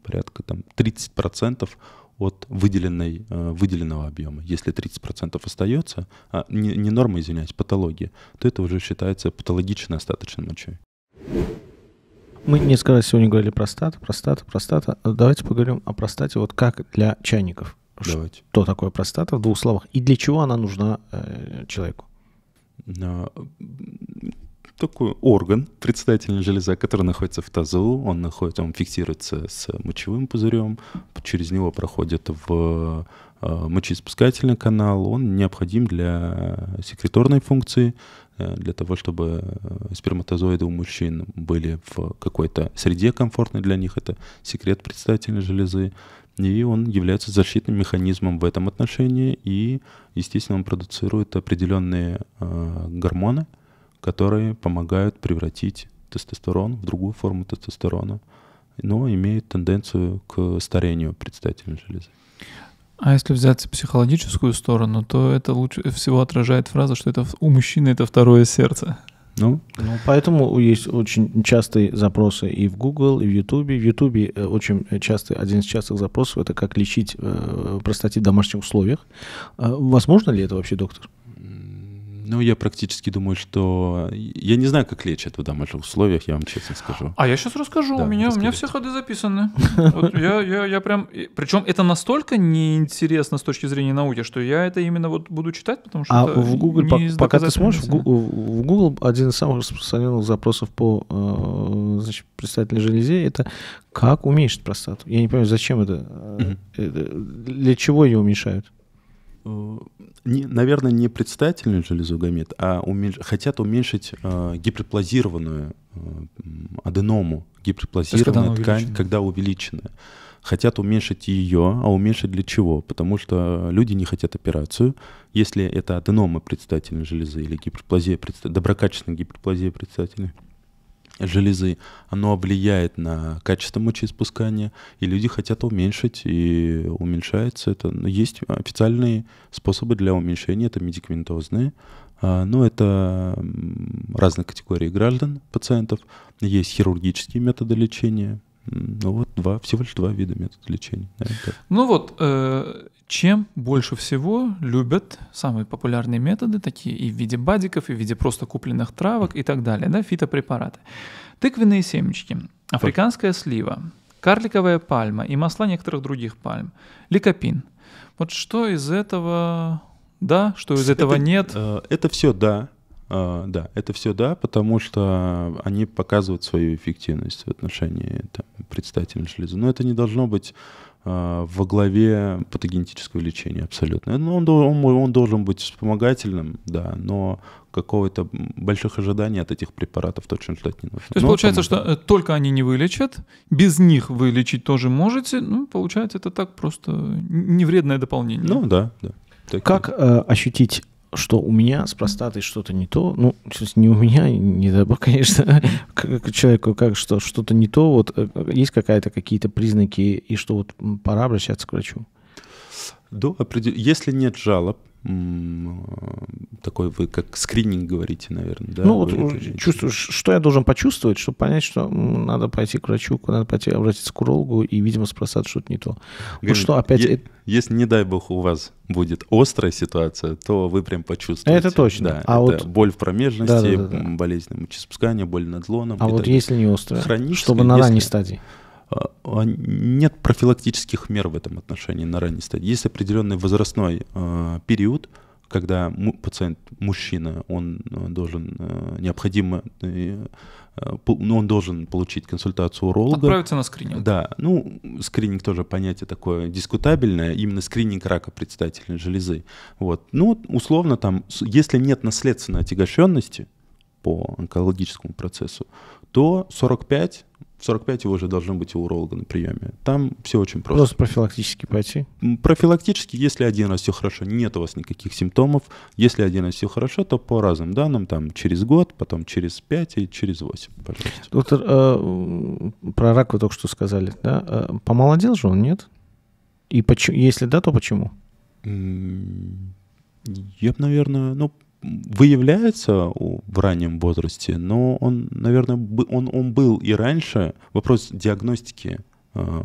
порядка там, 30% от выделенной, э, выделенного объема. Если 30% остается, а, не, не норма, извиняюсь, патология, то это уже считается патологичной остаточной мочой. Мы несколько раз сегодня говорили про стату, простата, простата. Давайте поговорим о простате вот как для чайников. Давайте. Что такое простата в двух словах и для чего она нужна э, человеку? такой орган предстательной железа, который находится в тазу, он находится, он фиксируется с мочевым пузырем, через него проходит в э, мочеиспускательный канал, он необходим для секреторной функции, э, для того, чтобы сперматозоиды у мужчин были в какой-то среде комфортной для них, это секрет предстательной железы, и он является защитным механизмом в этом отношении, и, естественно, он продуцирует определенные э, гормоны, которые помогают превратить тестостерон в другую форму тестостерона, но имеет тенденцию к старению предстательной железы. А если взять психологическую сторону, то это лучше всего отражает фраза, что это у мужчины это второе сердце. Ну? ну, поэтому есть очень частые запросы и в Google, и в YouTube. В YouTube э, очень частый, один из частых запросов – это как лечить э, простатит в домашних условиях. Э, возможно ли это вообще, доктор? Ну, я практически думаю, что... Я не знаю, как лечат в домашних условиях, я вам честно скажу. А я сейчас расскажу, да, у, меня, у меня все ходы записаны. я, я, я прям... Причем это настолько неинтересно с точки зрения науки, что я это именно вот буду читать, потому что... А в Google, пока ты сможешь, в Google один из самых распространенных запросов по э, значит, железе — это как уменьшить простату. Я не понимаю, зачем это? Э, э, для чего ее уменьшают? не, наверное, не предстательную железу гамет, а уменьш... хотят уменьшить э, гиперплазированную э, аденому, гиперплазированную когда ткань, увеличена. когда увеличенная. Хотят уменьшить ее, а уменьшить для чего? Потому что люди не хотят операцию. Если это аденома предстательной железы или гиперплазия, предста... доброкачественная гиперплазия предстательной железы, оно влияет на качество мочеиспускания, и люди хотят уменьшить, и уменьшается это. Есть официальные способы для уменьшения, это медикаментозные, а, но ну, это разные категории граждан, пациентов. Есть хирургические методы лечения, ну вот два, всего лишь два вида метода лечения. Наверное, ну вот, э, чем больше всего любят самые популярные методы, такие и в виде бадиков, и в виде просто купленных травок и так далее, да, фитопрепараты. Тыквенные семечки, африканская слива, карликовая пальма и масла некоторых других пальм, ликопин. Вот что из этого да, что из этого это, нет? Э, это все да, а, да, это все да, потому что они показывают свою эффективность в отношении там, предстательной железы. Но это не должно быть uh, во главе патогенетического лечения абсолютно. Ну, он, он, он должен быть вспомогательным, да, но какого-то больших ожиданий от этих препаратов точно ждать не нужно. То есть но получается, что э, только они не вылечат, без них вы лечить тоже можете, ну, получается, это так просто невредное дополнение. Ну, да, да. Так... Как э, ощутить что у меня с простатой что-то не то, ну, не у меня, не дабы конечно, как человеку как что, что-то не то, вот э, есть какая-то какие-то признаки, и что вот пора обращаться к врачу? До Если нет жалоб, а, такой вы как скрининг говорите, наверное, да? Ну вот чувствуешь, что я должен почувствовать, чтобы понять, что надо пойти к врачу, надо пойти обратиться к урологу и, видимо, спросить что-то не то. Говорит, вот что опять... Е- если, не дай бог, у вас будет острая ситуация, то вы прям почувствуете. Это точно. Да, а это вот... боль в промежности, да, да, да, да. болезнь мочеиспускания, боль над лоном. А вот если не острая, чтобы на ранней если... стадии. А, а нет профилактических мер в этом отношении на ранней стадии. Есть определенный возрастной а, период, когда пациент мужчина, он должен необходимо, э, ну, он должен получить консультацию уролога. Отправиться на скрининг. Да, ну скрининг тоже понятие такое дискутабельное, именно скрининг рака предстательной железы. Вот, ну условно там, если нет наследственной отягощенности по онкологическому процессу, то 45 в 45 вы уже должны быть у уролога на приеме. Там все очень просто. Просто профилактически пойти? Профилактически, если один раз все хорошо, нет у вас никаких симптомов. Если один раз все хорошо, то по разным данным, там через год, потом через 5 и через 8. Пожалуйста. Доктор, э, про рак вы только что сказали, да? Э, помолодел же он, нет? И почему, если да, то почему? Я бы, наверное, ну, выявляется в раннем возрасте, но он, наверное, он, он был и раньше. Вопрос диагностики. Э,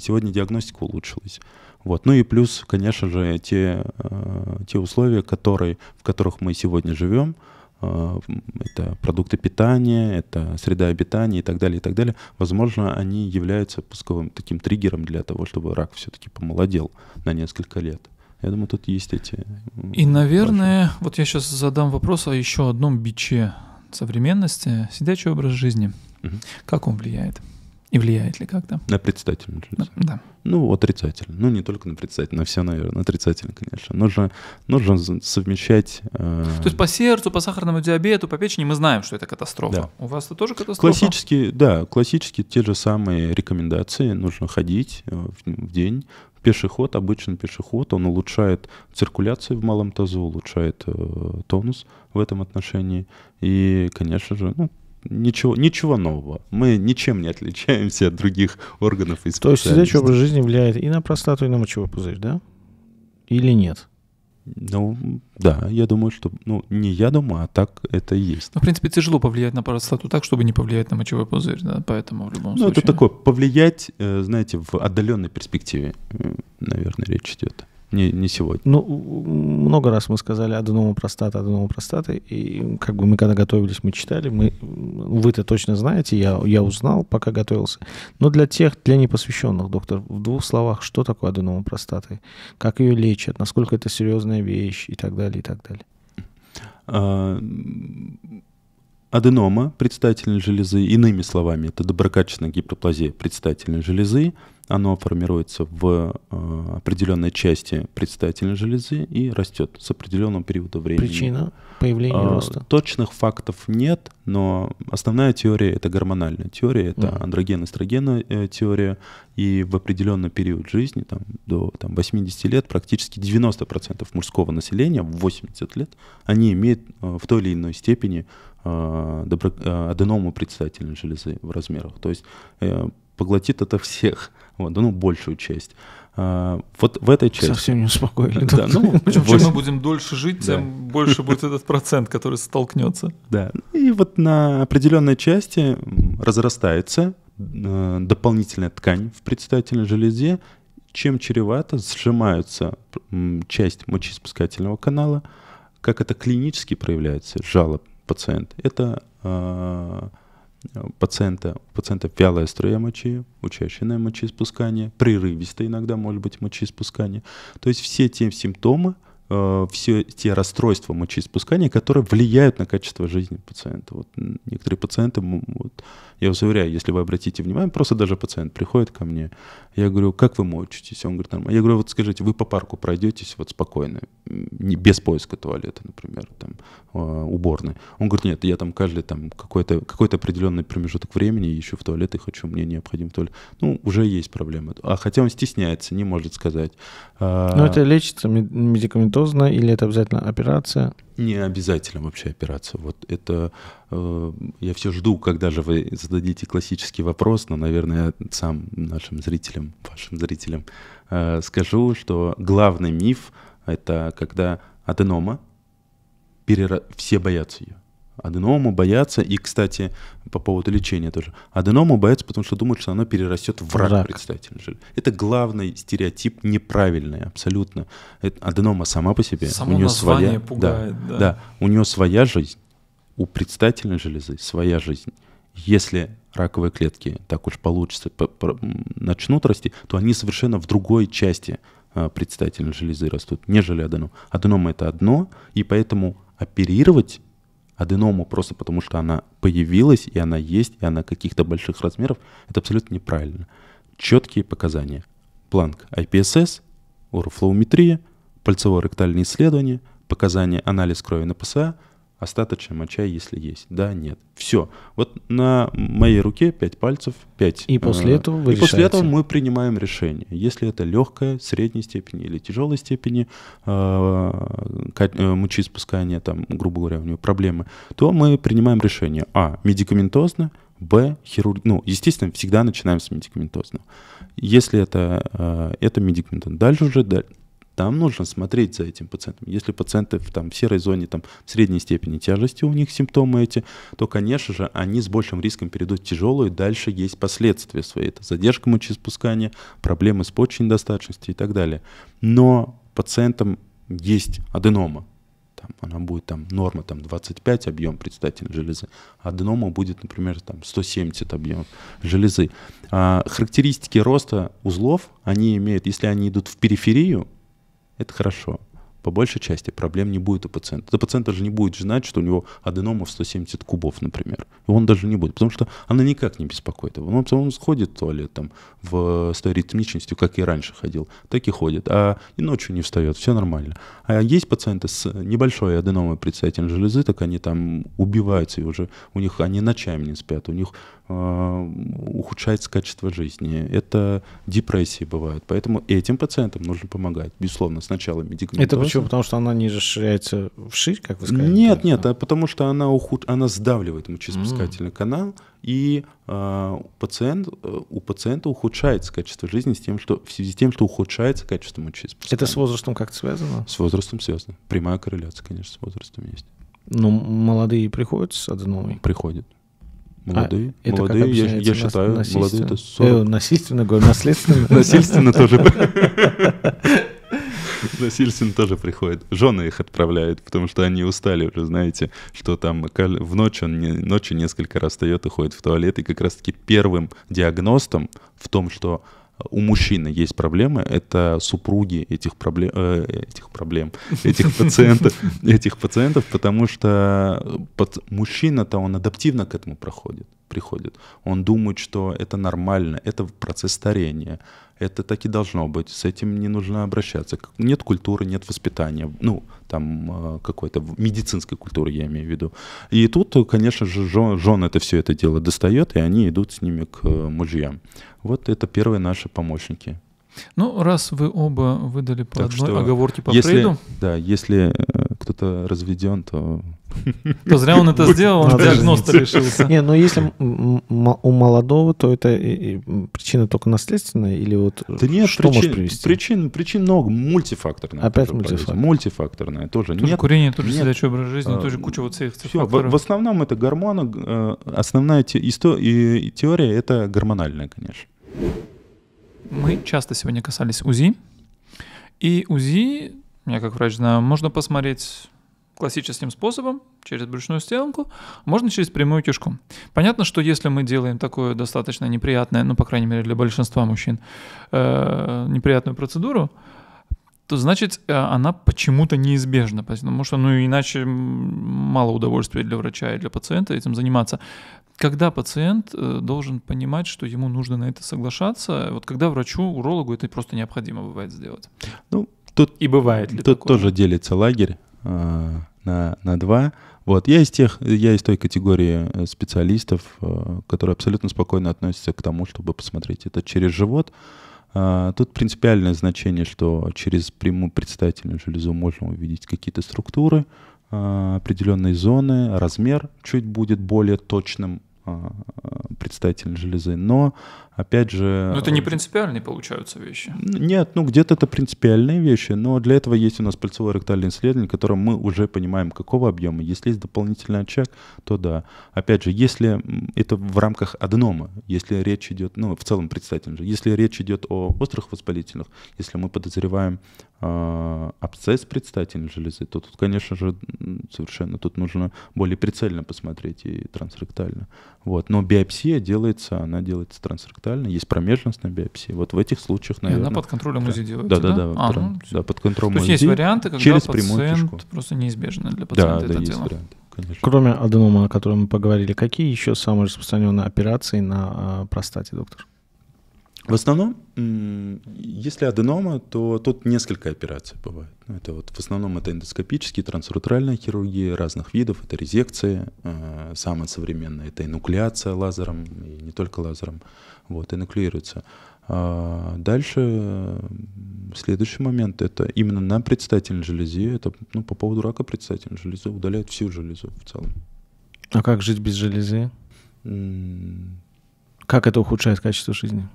сегодня диагностика улучшилась. Вот. Ну и плюс, конечно же, те, э, те условия, которые, в которых мы сегодня живем, э, это продукты питания, это среда обитания и так далее, и так далее, возможно, они являются пусковым таким триггером для того, чтобы рак все-таки помолодел на несколько лет. Я думаю, тут есть эти... И, наверное, ваши. вот я сейчас задам вопрос о еще одном биче современности — сидячий образ жизни. Угу. Как он влияет? И влияет ли как-то? На отрицательный. железу. Да. Ну, отрицательно. Ну, не только на отрицательно, на все, наверное, отрицательно, конечно. Нужно, нужно совмещать... Э... То есть по сердцу, по сахарному диабету, по печени мы знаем, что это катастрофа. Да. У вас это тоже катастрофа? Классические, да, классические те же самые рекомендации. Нужно ходить э, в, в день пешеход, обычный пешеход, он улучшает циркуляцию в малом тазу, улучшает э, тонус в этом отношении. И, конечно же, ну, ничего, ничего нового. Мы ничем не отличаемся от других органов и То есть сидячий образ жизни влияет и на простату, и на мочевой пузырь, да? Или нет? Ну, да, я думаю, что... Ну, не я думаю, а так это и есть. Ну, в принципе, тяжело повлиять на простату так, чтобы не повлиять на мочевой пузырь, да, поэтому в любом ну, случае... Ну, это такое повлиять, э, знаете, в отдаленной перспективе, э, наверное, речь идет не, не сегодня. Ну, много раз мы сказали аденома простаты, аденома простаты, и как бы мы когда готовились, мы читали, мы, вы это точно знаете, я, я узнал, пока готовился. Но для тех, для непосвященных, доктор, в двух словах, что такое аденома простаты, как ее лечат, насколько это серьезная вещь и так далее, и так далее. А, Аденома предстательной железы, иными словами, это доброкачественная гиперплазия предстательной железы, оно формируется в э, определенной части предстательной железы и растет с определенного периода времени. Причина появления э, роста? Точных фактов нет, но основная теория это гормональная теория, это mm. андроген эстрогенная э, теория, и в определенный период жизни, там, до там, 80 лет, практически 90% мужского населения в 80 лет, они имеют э, в той или иной степени Э, добро, э, аденому предстательной железы в размерах. То есть э, поглотит это всех, вот, ну, большую часть. вот в этой части... Совсем не успокоили. Да, ну, Причем 8... чем мы будем дольше жить, да. тем больше будет этот процент, который столкнется. Да, и вот на определенной части разрастается дополнительная ткань в предстательной железе, чем чревато сжимается часть мочеиспускательного канала, как это клинически проявляется, жалоб пациент. Это э, пациента, у пациента вялая струя мочи, учащенное мочеиспускание, прерывистое иногда может быть мочеиспускание. То есть все те симптомы, Э, все те расстройства мочеиспускания, которые влияют на качество жизни пациента. Вот некоторые пациенты, вот, я вас уверяю, если вы обратите внимание, просто даже пациент приходит ко мне, я говорю, как вы мочитесь? Он говорит, нормально. Я говорю, вот скажите, вы по парку пройдетесь вот спокойно, не, без поиска туалета, например, там, э, уборной. Он говорит, нет, я там каждый там какой-то какой определенный промежуток времени еще в туалет и хочу, мне необходим туалет. Ну, уже есть проблемы. А хотя он стесняется, не может сказать. А Но ну, это лечится медикаментозно медикаментозно или это обязательно операция? Не обязательно вообще операция. Вот это э, я все жду, когда же вы зададите классический вопрос, но, наверное, сам нашим зрителям, вашим зрителям э, скажу, что главный миф это когда аденома перера... все боятся ее Аденому боятся, и, кстати, по поводу лечения тоже. Аденому боятся, потому что думают, что оно перерастет в рак, рак. предстательной железы. Это главный стереотип неправильный, абсолютно. Это аденома сама по себе. Само у нее своя, пугает. Да, да. да, у нее своя жизнь, у предстательной железы своя жизнь. Если раковые клетки, так уж получится, начнут расти, то они совершенно в другой части а, предстательной железы растут, нежели аденом. Аденома — это одно, и поэтому оперировать аденому просто потому, что она появилась, и она есть, и она каких-то больших размеров, это абсолютно неправильно. Четкие показания. Планк IPSS, урофлоуметрия, пальцево-ректальные исследования, показания анализ крови на ПСА – Остаточная моча, если есть. Да, нет. Все. Вот на моей руке 5 пальцев, 5. И после э, этого вы И решаете. после этого мы принимаем решение. Если это легкая, средней степени или тяжелой степени э, э, мочеиспускания, там, грубо говоря, у него проблемы, то мы принимаем решение. А. Медикаментозно. Б. Хирург... Ну, естественно, всегда начинаем с медикаментозного. Если это, это медикаментозно. Дальше уже там нужно смотреть за этим пациентом. Если пациенты в, там, в серой зоне там, в средней степени тяжести, у них симптомы эти, то, конечно же, они с большим риском перейдут в тяжелую, и дальше есть последствия свои. Это задержка мочеиспускания, проблемы с почечной достаточностью и так далее. Но пациентам есть аденома, там, она будет там норма там 25 объем предстательной железы, а аденома будет, например, там 170 объем железы. А характеристики роста узлов, они имеют, если они идут в периферию, это хорошо по большей части проблем не будет у пациента. Да пациент даже не будет знать, что у него аденома в 170 кубов, например. И он даже не будет, потому что она никак не беспокоит его. Он, он сходит в туалет там, в, с той ритмичностью, как и раньше ходил, так и ходит. А и ночью не встает, все нормально. А есть пациенты с небольшой аденомой предстательной железы, так они там убиваются, и уже у них они ночами не спят, у них а, ухудшается качество жизни. Это депрессии бывают. Поэтому этим пациентам нужно помогать. Безусловно, сначала медикаментозно. Это Почему? Потому что она не расширяется вширь, как вы сказали? Нет, да? нет, а потому что она, ухуд... она сдавливает мочеиспускательный mm. канал, и а, э, пациент, у пациента ухудшается качество жизни с тем, что, в связи с тем, что ухудшается качество мочеиспускания. Это с возрастом как-то связано? С возрастом связано. Прямая корреляция, конечно, с возрастом есть. Но ну, молодые приходят с аденомой? Приходят. А молодые, а, это молодые, я, я считаю, молодые это 40. Э, насильственно, говорю, наследственно. Насильственно тоже. Насильственно тоже приходит. Жены их отправляют, потому что они устали уже, знаете, что там в ночь он не, ночью несколько раз встает и ходит в туалет. И как раз-таки первым диагностом в том, что у мужчины есть проблемы, это супруги этих проблем, э, этих проблем, этих пациентов, этих пациентов, потому что под, мужчина-то он адаптивно к этому проходит, приходит. Он думает, что это нормально, это процесс старения это так и должно быть. С этим не нужно обращаться. Нет культуры, нет воспитания. Ну, там э, какой-то медицинской культуры, я имею в виду. И тут, конечно же, жен, жен это все это дело достает, и они идут с ними к э, мужьям. Вот это первые наши помощники. Ну, раз вы оба выдали по так одной что, оговорке по если, трейду. Да, если э, кто-то разведен, то то зря он это сделал, он диагноз то решился. Не, ну если у молодого, то это причина только наследственная или вот э, да нет, что причин, привести? Причин, причин много, мультифакторная. Опять мультифакторная. Мультифакторная тоже. Тоже нет, курение, тоже нет, сидячий образ жизни, а, тоже куча вот всех все, факторов. В, в основном это гормоны, э, основная те, исто, теория это гормональная, конечно. Мы часто сегодня касались УЗИ, и УЗИ, я как врач знаю, можно посмотреть классическим способом, через брюшную стенку, можно через прямую кишку. Понятно, что если мы делаем такое достаточно неприятное, ну, по крайней мере, для большинства мужчин, э, неприятную процедуру, то значит э, она почему-то неизбежна, потому что ну иначе мало удовольствия для врача и для пациента этим заниматься. Когда пациент э, должен понимать, что ему нужно на это соглашаться, вот когда врачу, урологу это просто необходимо бывает сделать. Ну, тут и бывает ли тут такое? тоже делится лагерь Э, на, на два. Вот. Я из тех, я из той категории э, специалистов, э, которые абсолютно спокойно относятся к тому, чтобы посмотреть это через живот. А, тут принципиальное значение, что через прямую предстательную железу можно увидеть какие-то структуры, определенные зоны, размер чуть будет более точным предстательной железы, но опять же... Но это а, не принципиальные получаются вещи. Нет, ну где-то это принципиальные вещи, но для этого есть у нас пальцевое ректальное исследование, которым мы уже понимаем, какого объема. Если есть дополнительный очаг, то да. Опять же, если это в рамках аденома, если речь идет, ну в целом представитель же, если речь идет о острых воспалительных, если мы подозреваем а, абсцесс предстательной железы, то тут, конечно же, совершенно тут нужно более прицельно посмотреть и трансректально. Вот. Но биопсия делается, она делается трансректально, есть промежностная биопсия. Вот в этих случаях, ну, наверное... И она под контролем УЗИ делается, да? Да, да, да, а, про, ну, да под контролем То есть есть варианты, когда через пациент кишку. просто неизбежно для пациента да, это да, дело. Есть варианты. Конечно. Кроме аденома, о котором мы поговорили, какие еще самые распространенные операции на а, простате, доктор? В основном, если аденома, то тут несколько операций бывает. Ну, это вот в основном это эндоскопические, трансрутральная хирургия разных видов, это резекции, э, самое современное, это инукляция лазером, и не только лазером, вот, инуклируется. А дальше следующий момент это именно на предстательной железе, это ну, по поводу рака предстательной железы удаляют всю железу в целом. А как жить без железы? Как это ухудшает качество жизни?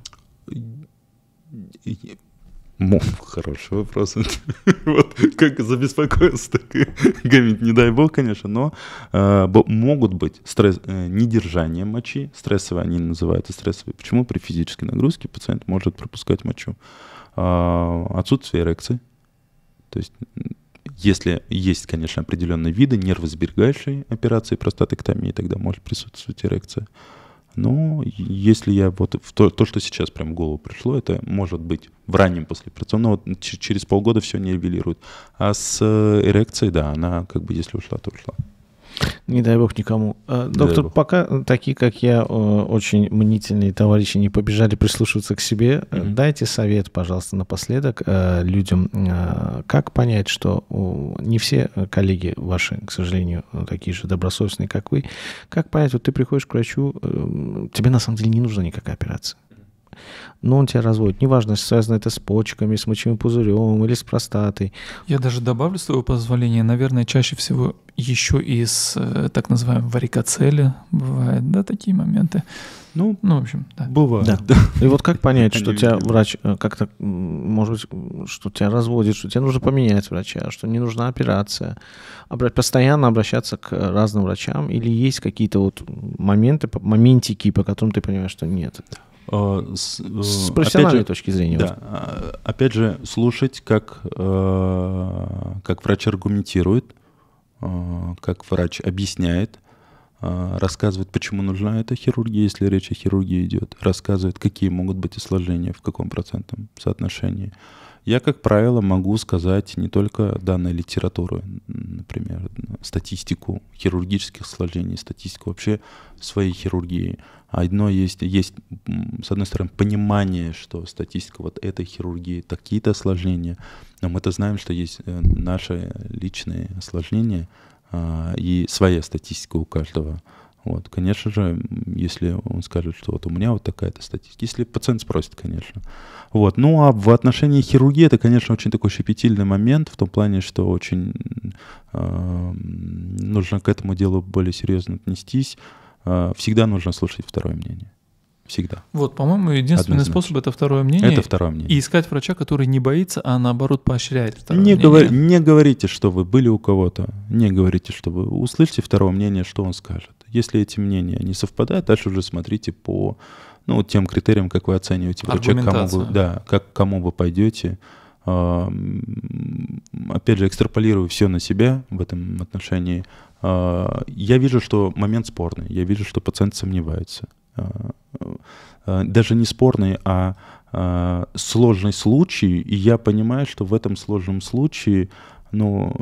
Мум, хороший вопрос. вот как забеспокоился, так и гамить, не дай бог, конечно, но э, могут быть стресс, э, недержание мочи, стрессовые они называются стрессовые. Почему при физической нагрузке пациент может пропускать мочу? Э, отсутствие эрекции, то есть если есть, конечно, определенные виды, нервосберегающие операции, простатектомии, тогда может присутствовать эрекция. Но если я вот в то, то, что сейчас прям в голову пришло, это может быть в раннем послеоперационном, вот через полгода все не нивелирует. А с э, эрекцией, да, она как бы если ушла, то ушла. Не дай бог никому. Э, доктор, бог. пока такие, как я, э, очень мнительные товарищи не побежали прислушиваться к себе, mm-hmm. дайте совет, пожалуйста, напоследок людям, как понять, что не все коллеги ваши, к сожалению, такие же добросовестные, как вы, как понять, вот ты приходишь к врачу, тебе на самом деле не нужна никакая операция но он тебя разводит. Неважно, связано это с почками, с мочевым пузырем или с простатой. Я даже добавлю с твоего позволения, наверное, чаще всего еще из э, так называемой варикоцели бывает, да, такие моменты. Ну, ну, в общем, да. Бывает. Да. И вот как понять, что тебя врач э, как-то, может быть, что тебя разводит, что тебе нужно поменять врача, что не нужна операция. Постоянно обращаться к разным врачам или есть какие-то вот моменты, моментики, по которым ты понимаешь, что нет. Э, с, э, с профессиональной же, точки зрения. Да, а, опять же, слушать, как, э, как врач аргументирует, как врач объясняет, рассказывает, почему нужна эта хирургия, если речь о хирургии идет, рассказывает, какие могут быть осложнения, в каком процентном соотношении я, как правило, могу сказать не только данные литературы, например, статистику хирургических сложений, статистику вообще своей хирургии. Одно есть, есть, с одной стороны, понимание, что статистика вот этой хирургии, такие-то осложнения, но мы-то знаем, что есть э, наши личные осложнения а, и своя статистика у каждого. Вот, конечно же, если он скажет, что вот у меня вот такая-то статистика, если пациент спросит, конечно. Вот, ну а в отношении хирургии это, конечно, очень такой щепетильный момент в том плане, что очень э, нужно к этому делу более серьезно отнестись. Э, всегда нужно слушать второе мнение. Всегда. Вот, по-моему, единственный Однозначно. способ это второе мнение. Это второе мнение. И искать врача, который не боится, а наоборот поощряет второе не мнение. Говор... Не говорите, что вы были у кого-то. Не говорите, что вы услышите второе мнение, что он скажет. Если эти мнения не совпадают, дальше уже смотрите по ну, тем критериям, как вы оцениваете ключи, кому вы, да, как, кому вы пойдете. Опять же, экстраполирую все на себя в этом отношении. А, я вижу, что момент спорный. Я вижу, что пациент сомневается. А, а, даже не спорный, а сложный случай. И я понимаю, что в этом сложном случае ну,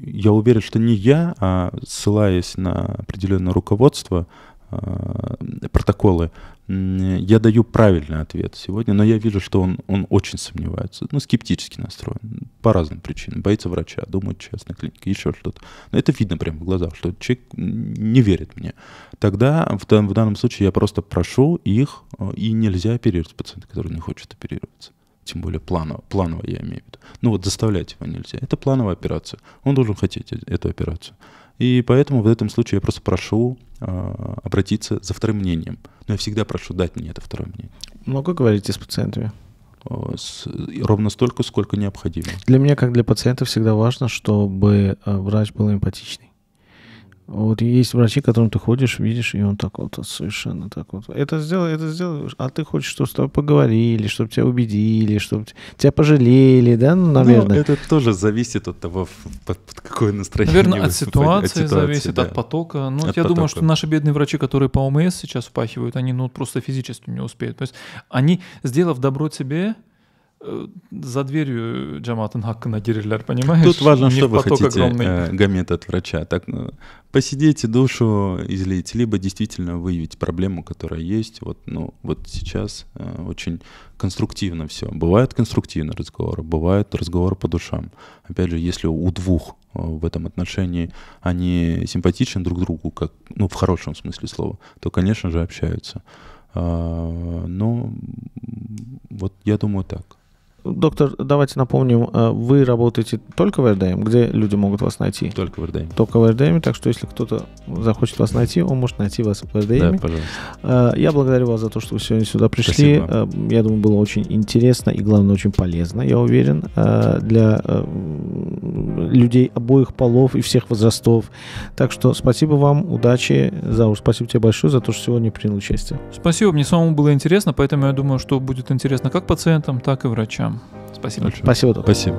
я уверен, что не я, а ссылаясь на определенное руководство, э, протоколы, я даю правильный ответ сегодня, но я вижу, что он, он очень сомневается, ну, скептически настроен, по разным причинам. Боится врача, думает частная клиника, еще что-то. Но это видно прямо в глазах, что человек не верит мне. Тогда в, в данном случае я просто прошу их, э, и нельзя оперировать пациента, который не хочет оперироваться тем более планово, планово я имею в виду. Ну вот заставлять его нельзя. Это плановая операция. Он должен хотеть э, эту операцию. И поэтому в этом случае я просто прошу э, обратиться за вторым мнением. Но я всегда прошу дать мне это второе мнение. Много говорите с пациентами? С, ровно столько, сколько необходимо. Для меня, как для пациента, всегда важно, чтобы а, врач был эмпатичный. Вот есть врачи, к которым ты ходишь, видишь, и он так вот совершенно так вот. Это сделал, это сделал, а ты хочешь, чтобы с тобой поговорили, чтобы тебя убедили, чтобы тебя пожалели, да, ну, ну наверное. Ну, это тоже зависит от того, под, под какое настроение. Наверное, от ситуации, от ситуации зависит, да. от потока. Ну, от я потока. думаю, что наши бедные врачи, которые по ОМС сейчас впахивают, они ну просто физически не успеют. То есть они, сделав добро тебе, Э, за дверью Джамат'ın hakkına girirler, понимаешь? Тут важно, что вы хотите, огромный. Э, гамет от врача. Так, ну, посидите душу, излейте, либо действительно выявить проблему, которая есть. Вот, ну, вот сейчас э, очень конструктивно все. Бывают конструктивные разговоры, бывают разговоры по душам. Опять же, если у двух в этом отношении они симпатичны друг другу, как, ну, в хорошем смысле слова, то, конечно же, общаются. А, Но ну, вот я думаю так. Доктор, давайте напомним, э, вы работаете только в РДМ, где люди могут вас найти? Только в РДМ. Только в РДМ, так что если кто-то захочет вас найти, он может найти вас в РДМ. Да, пожалуйста. Э, я благодарю вас за то, что вы сегодня сюда пришли. Спасибо. Э, я думаю, было очень интересно и, главное, очень полезно, я уверен, для людей обоих полов и всех возрастов. Так что спасибо вам, удачи. Заур, спасибо тебе большое за то, что сегодня принял участие. Спасибо, мне самому было интересно, поэтому я думаю, что будет интересно как пациентам, так и врачам. Спасибо. Большое. Спасибо. Спасибо.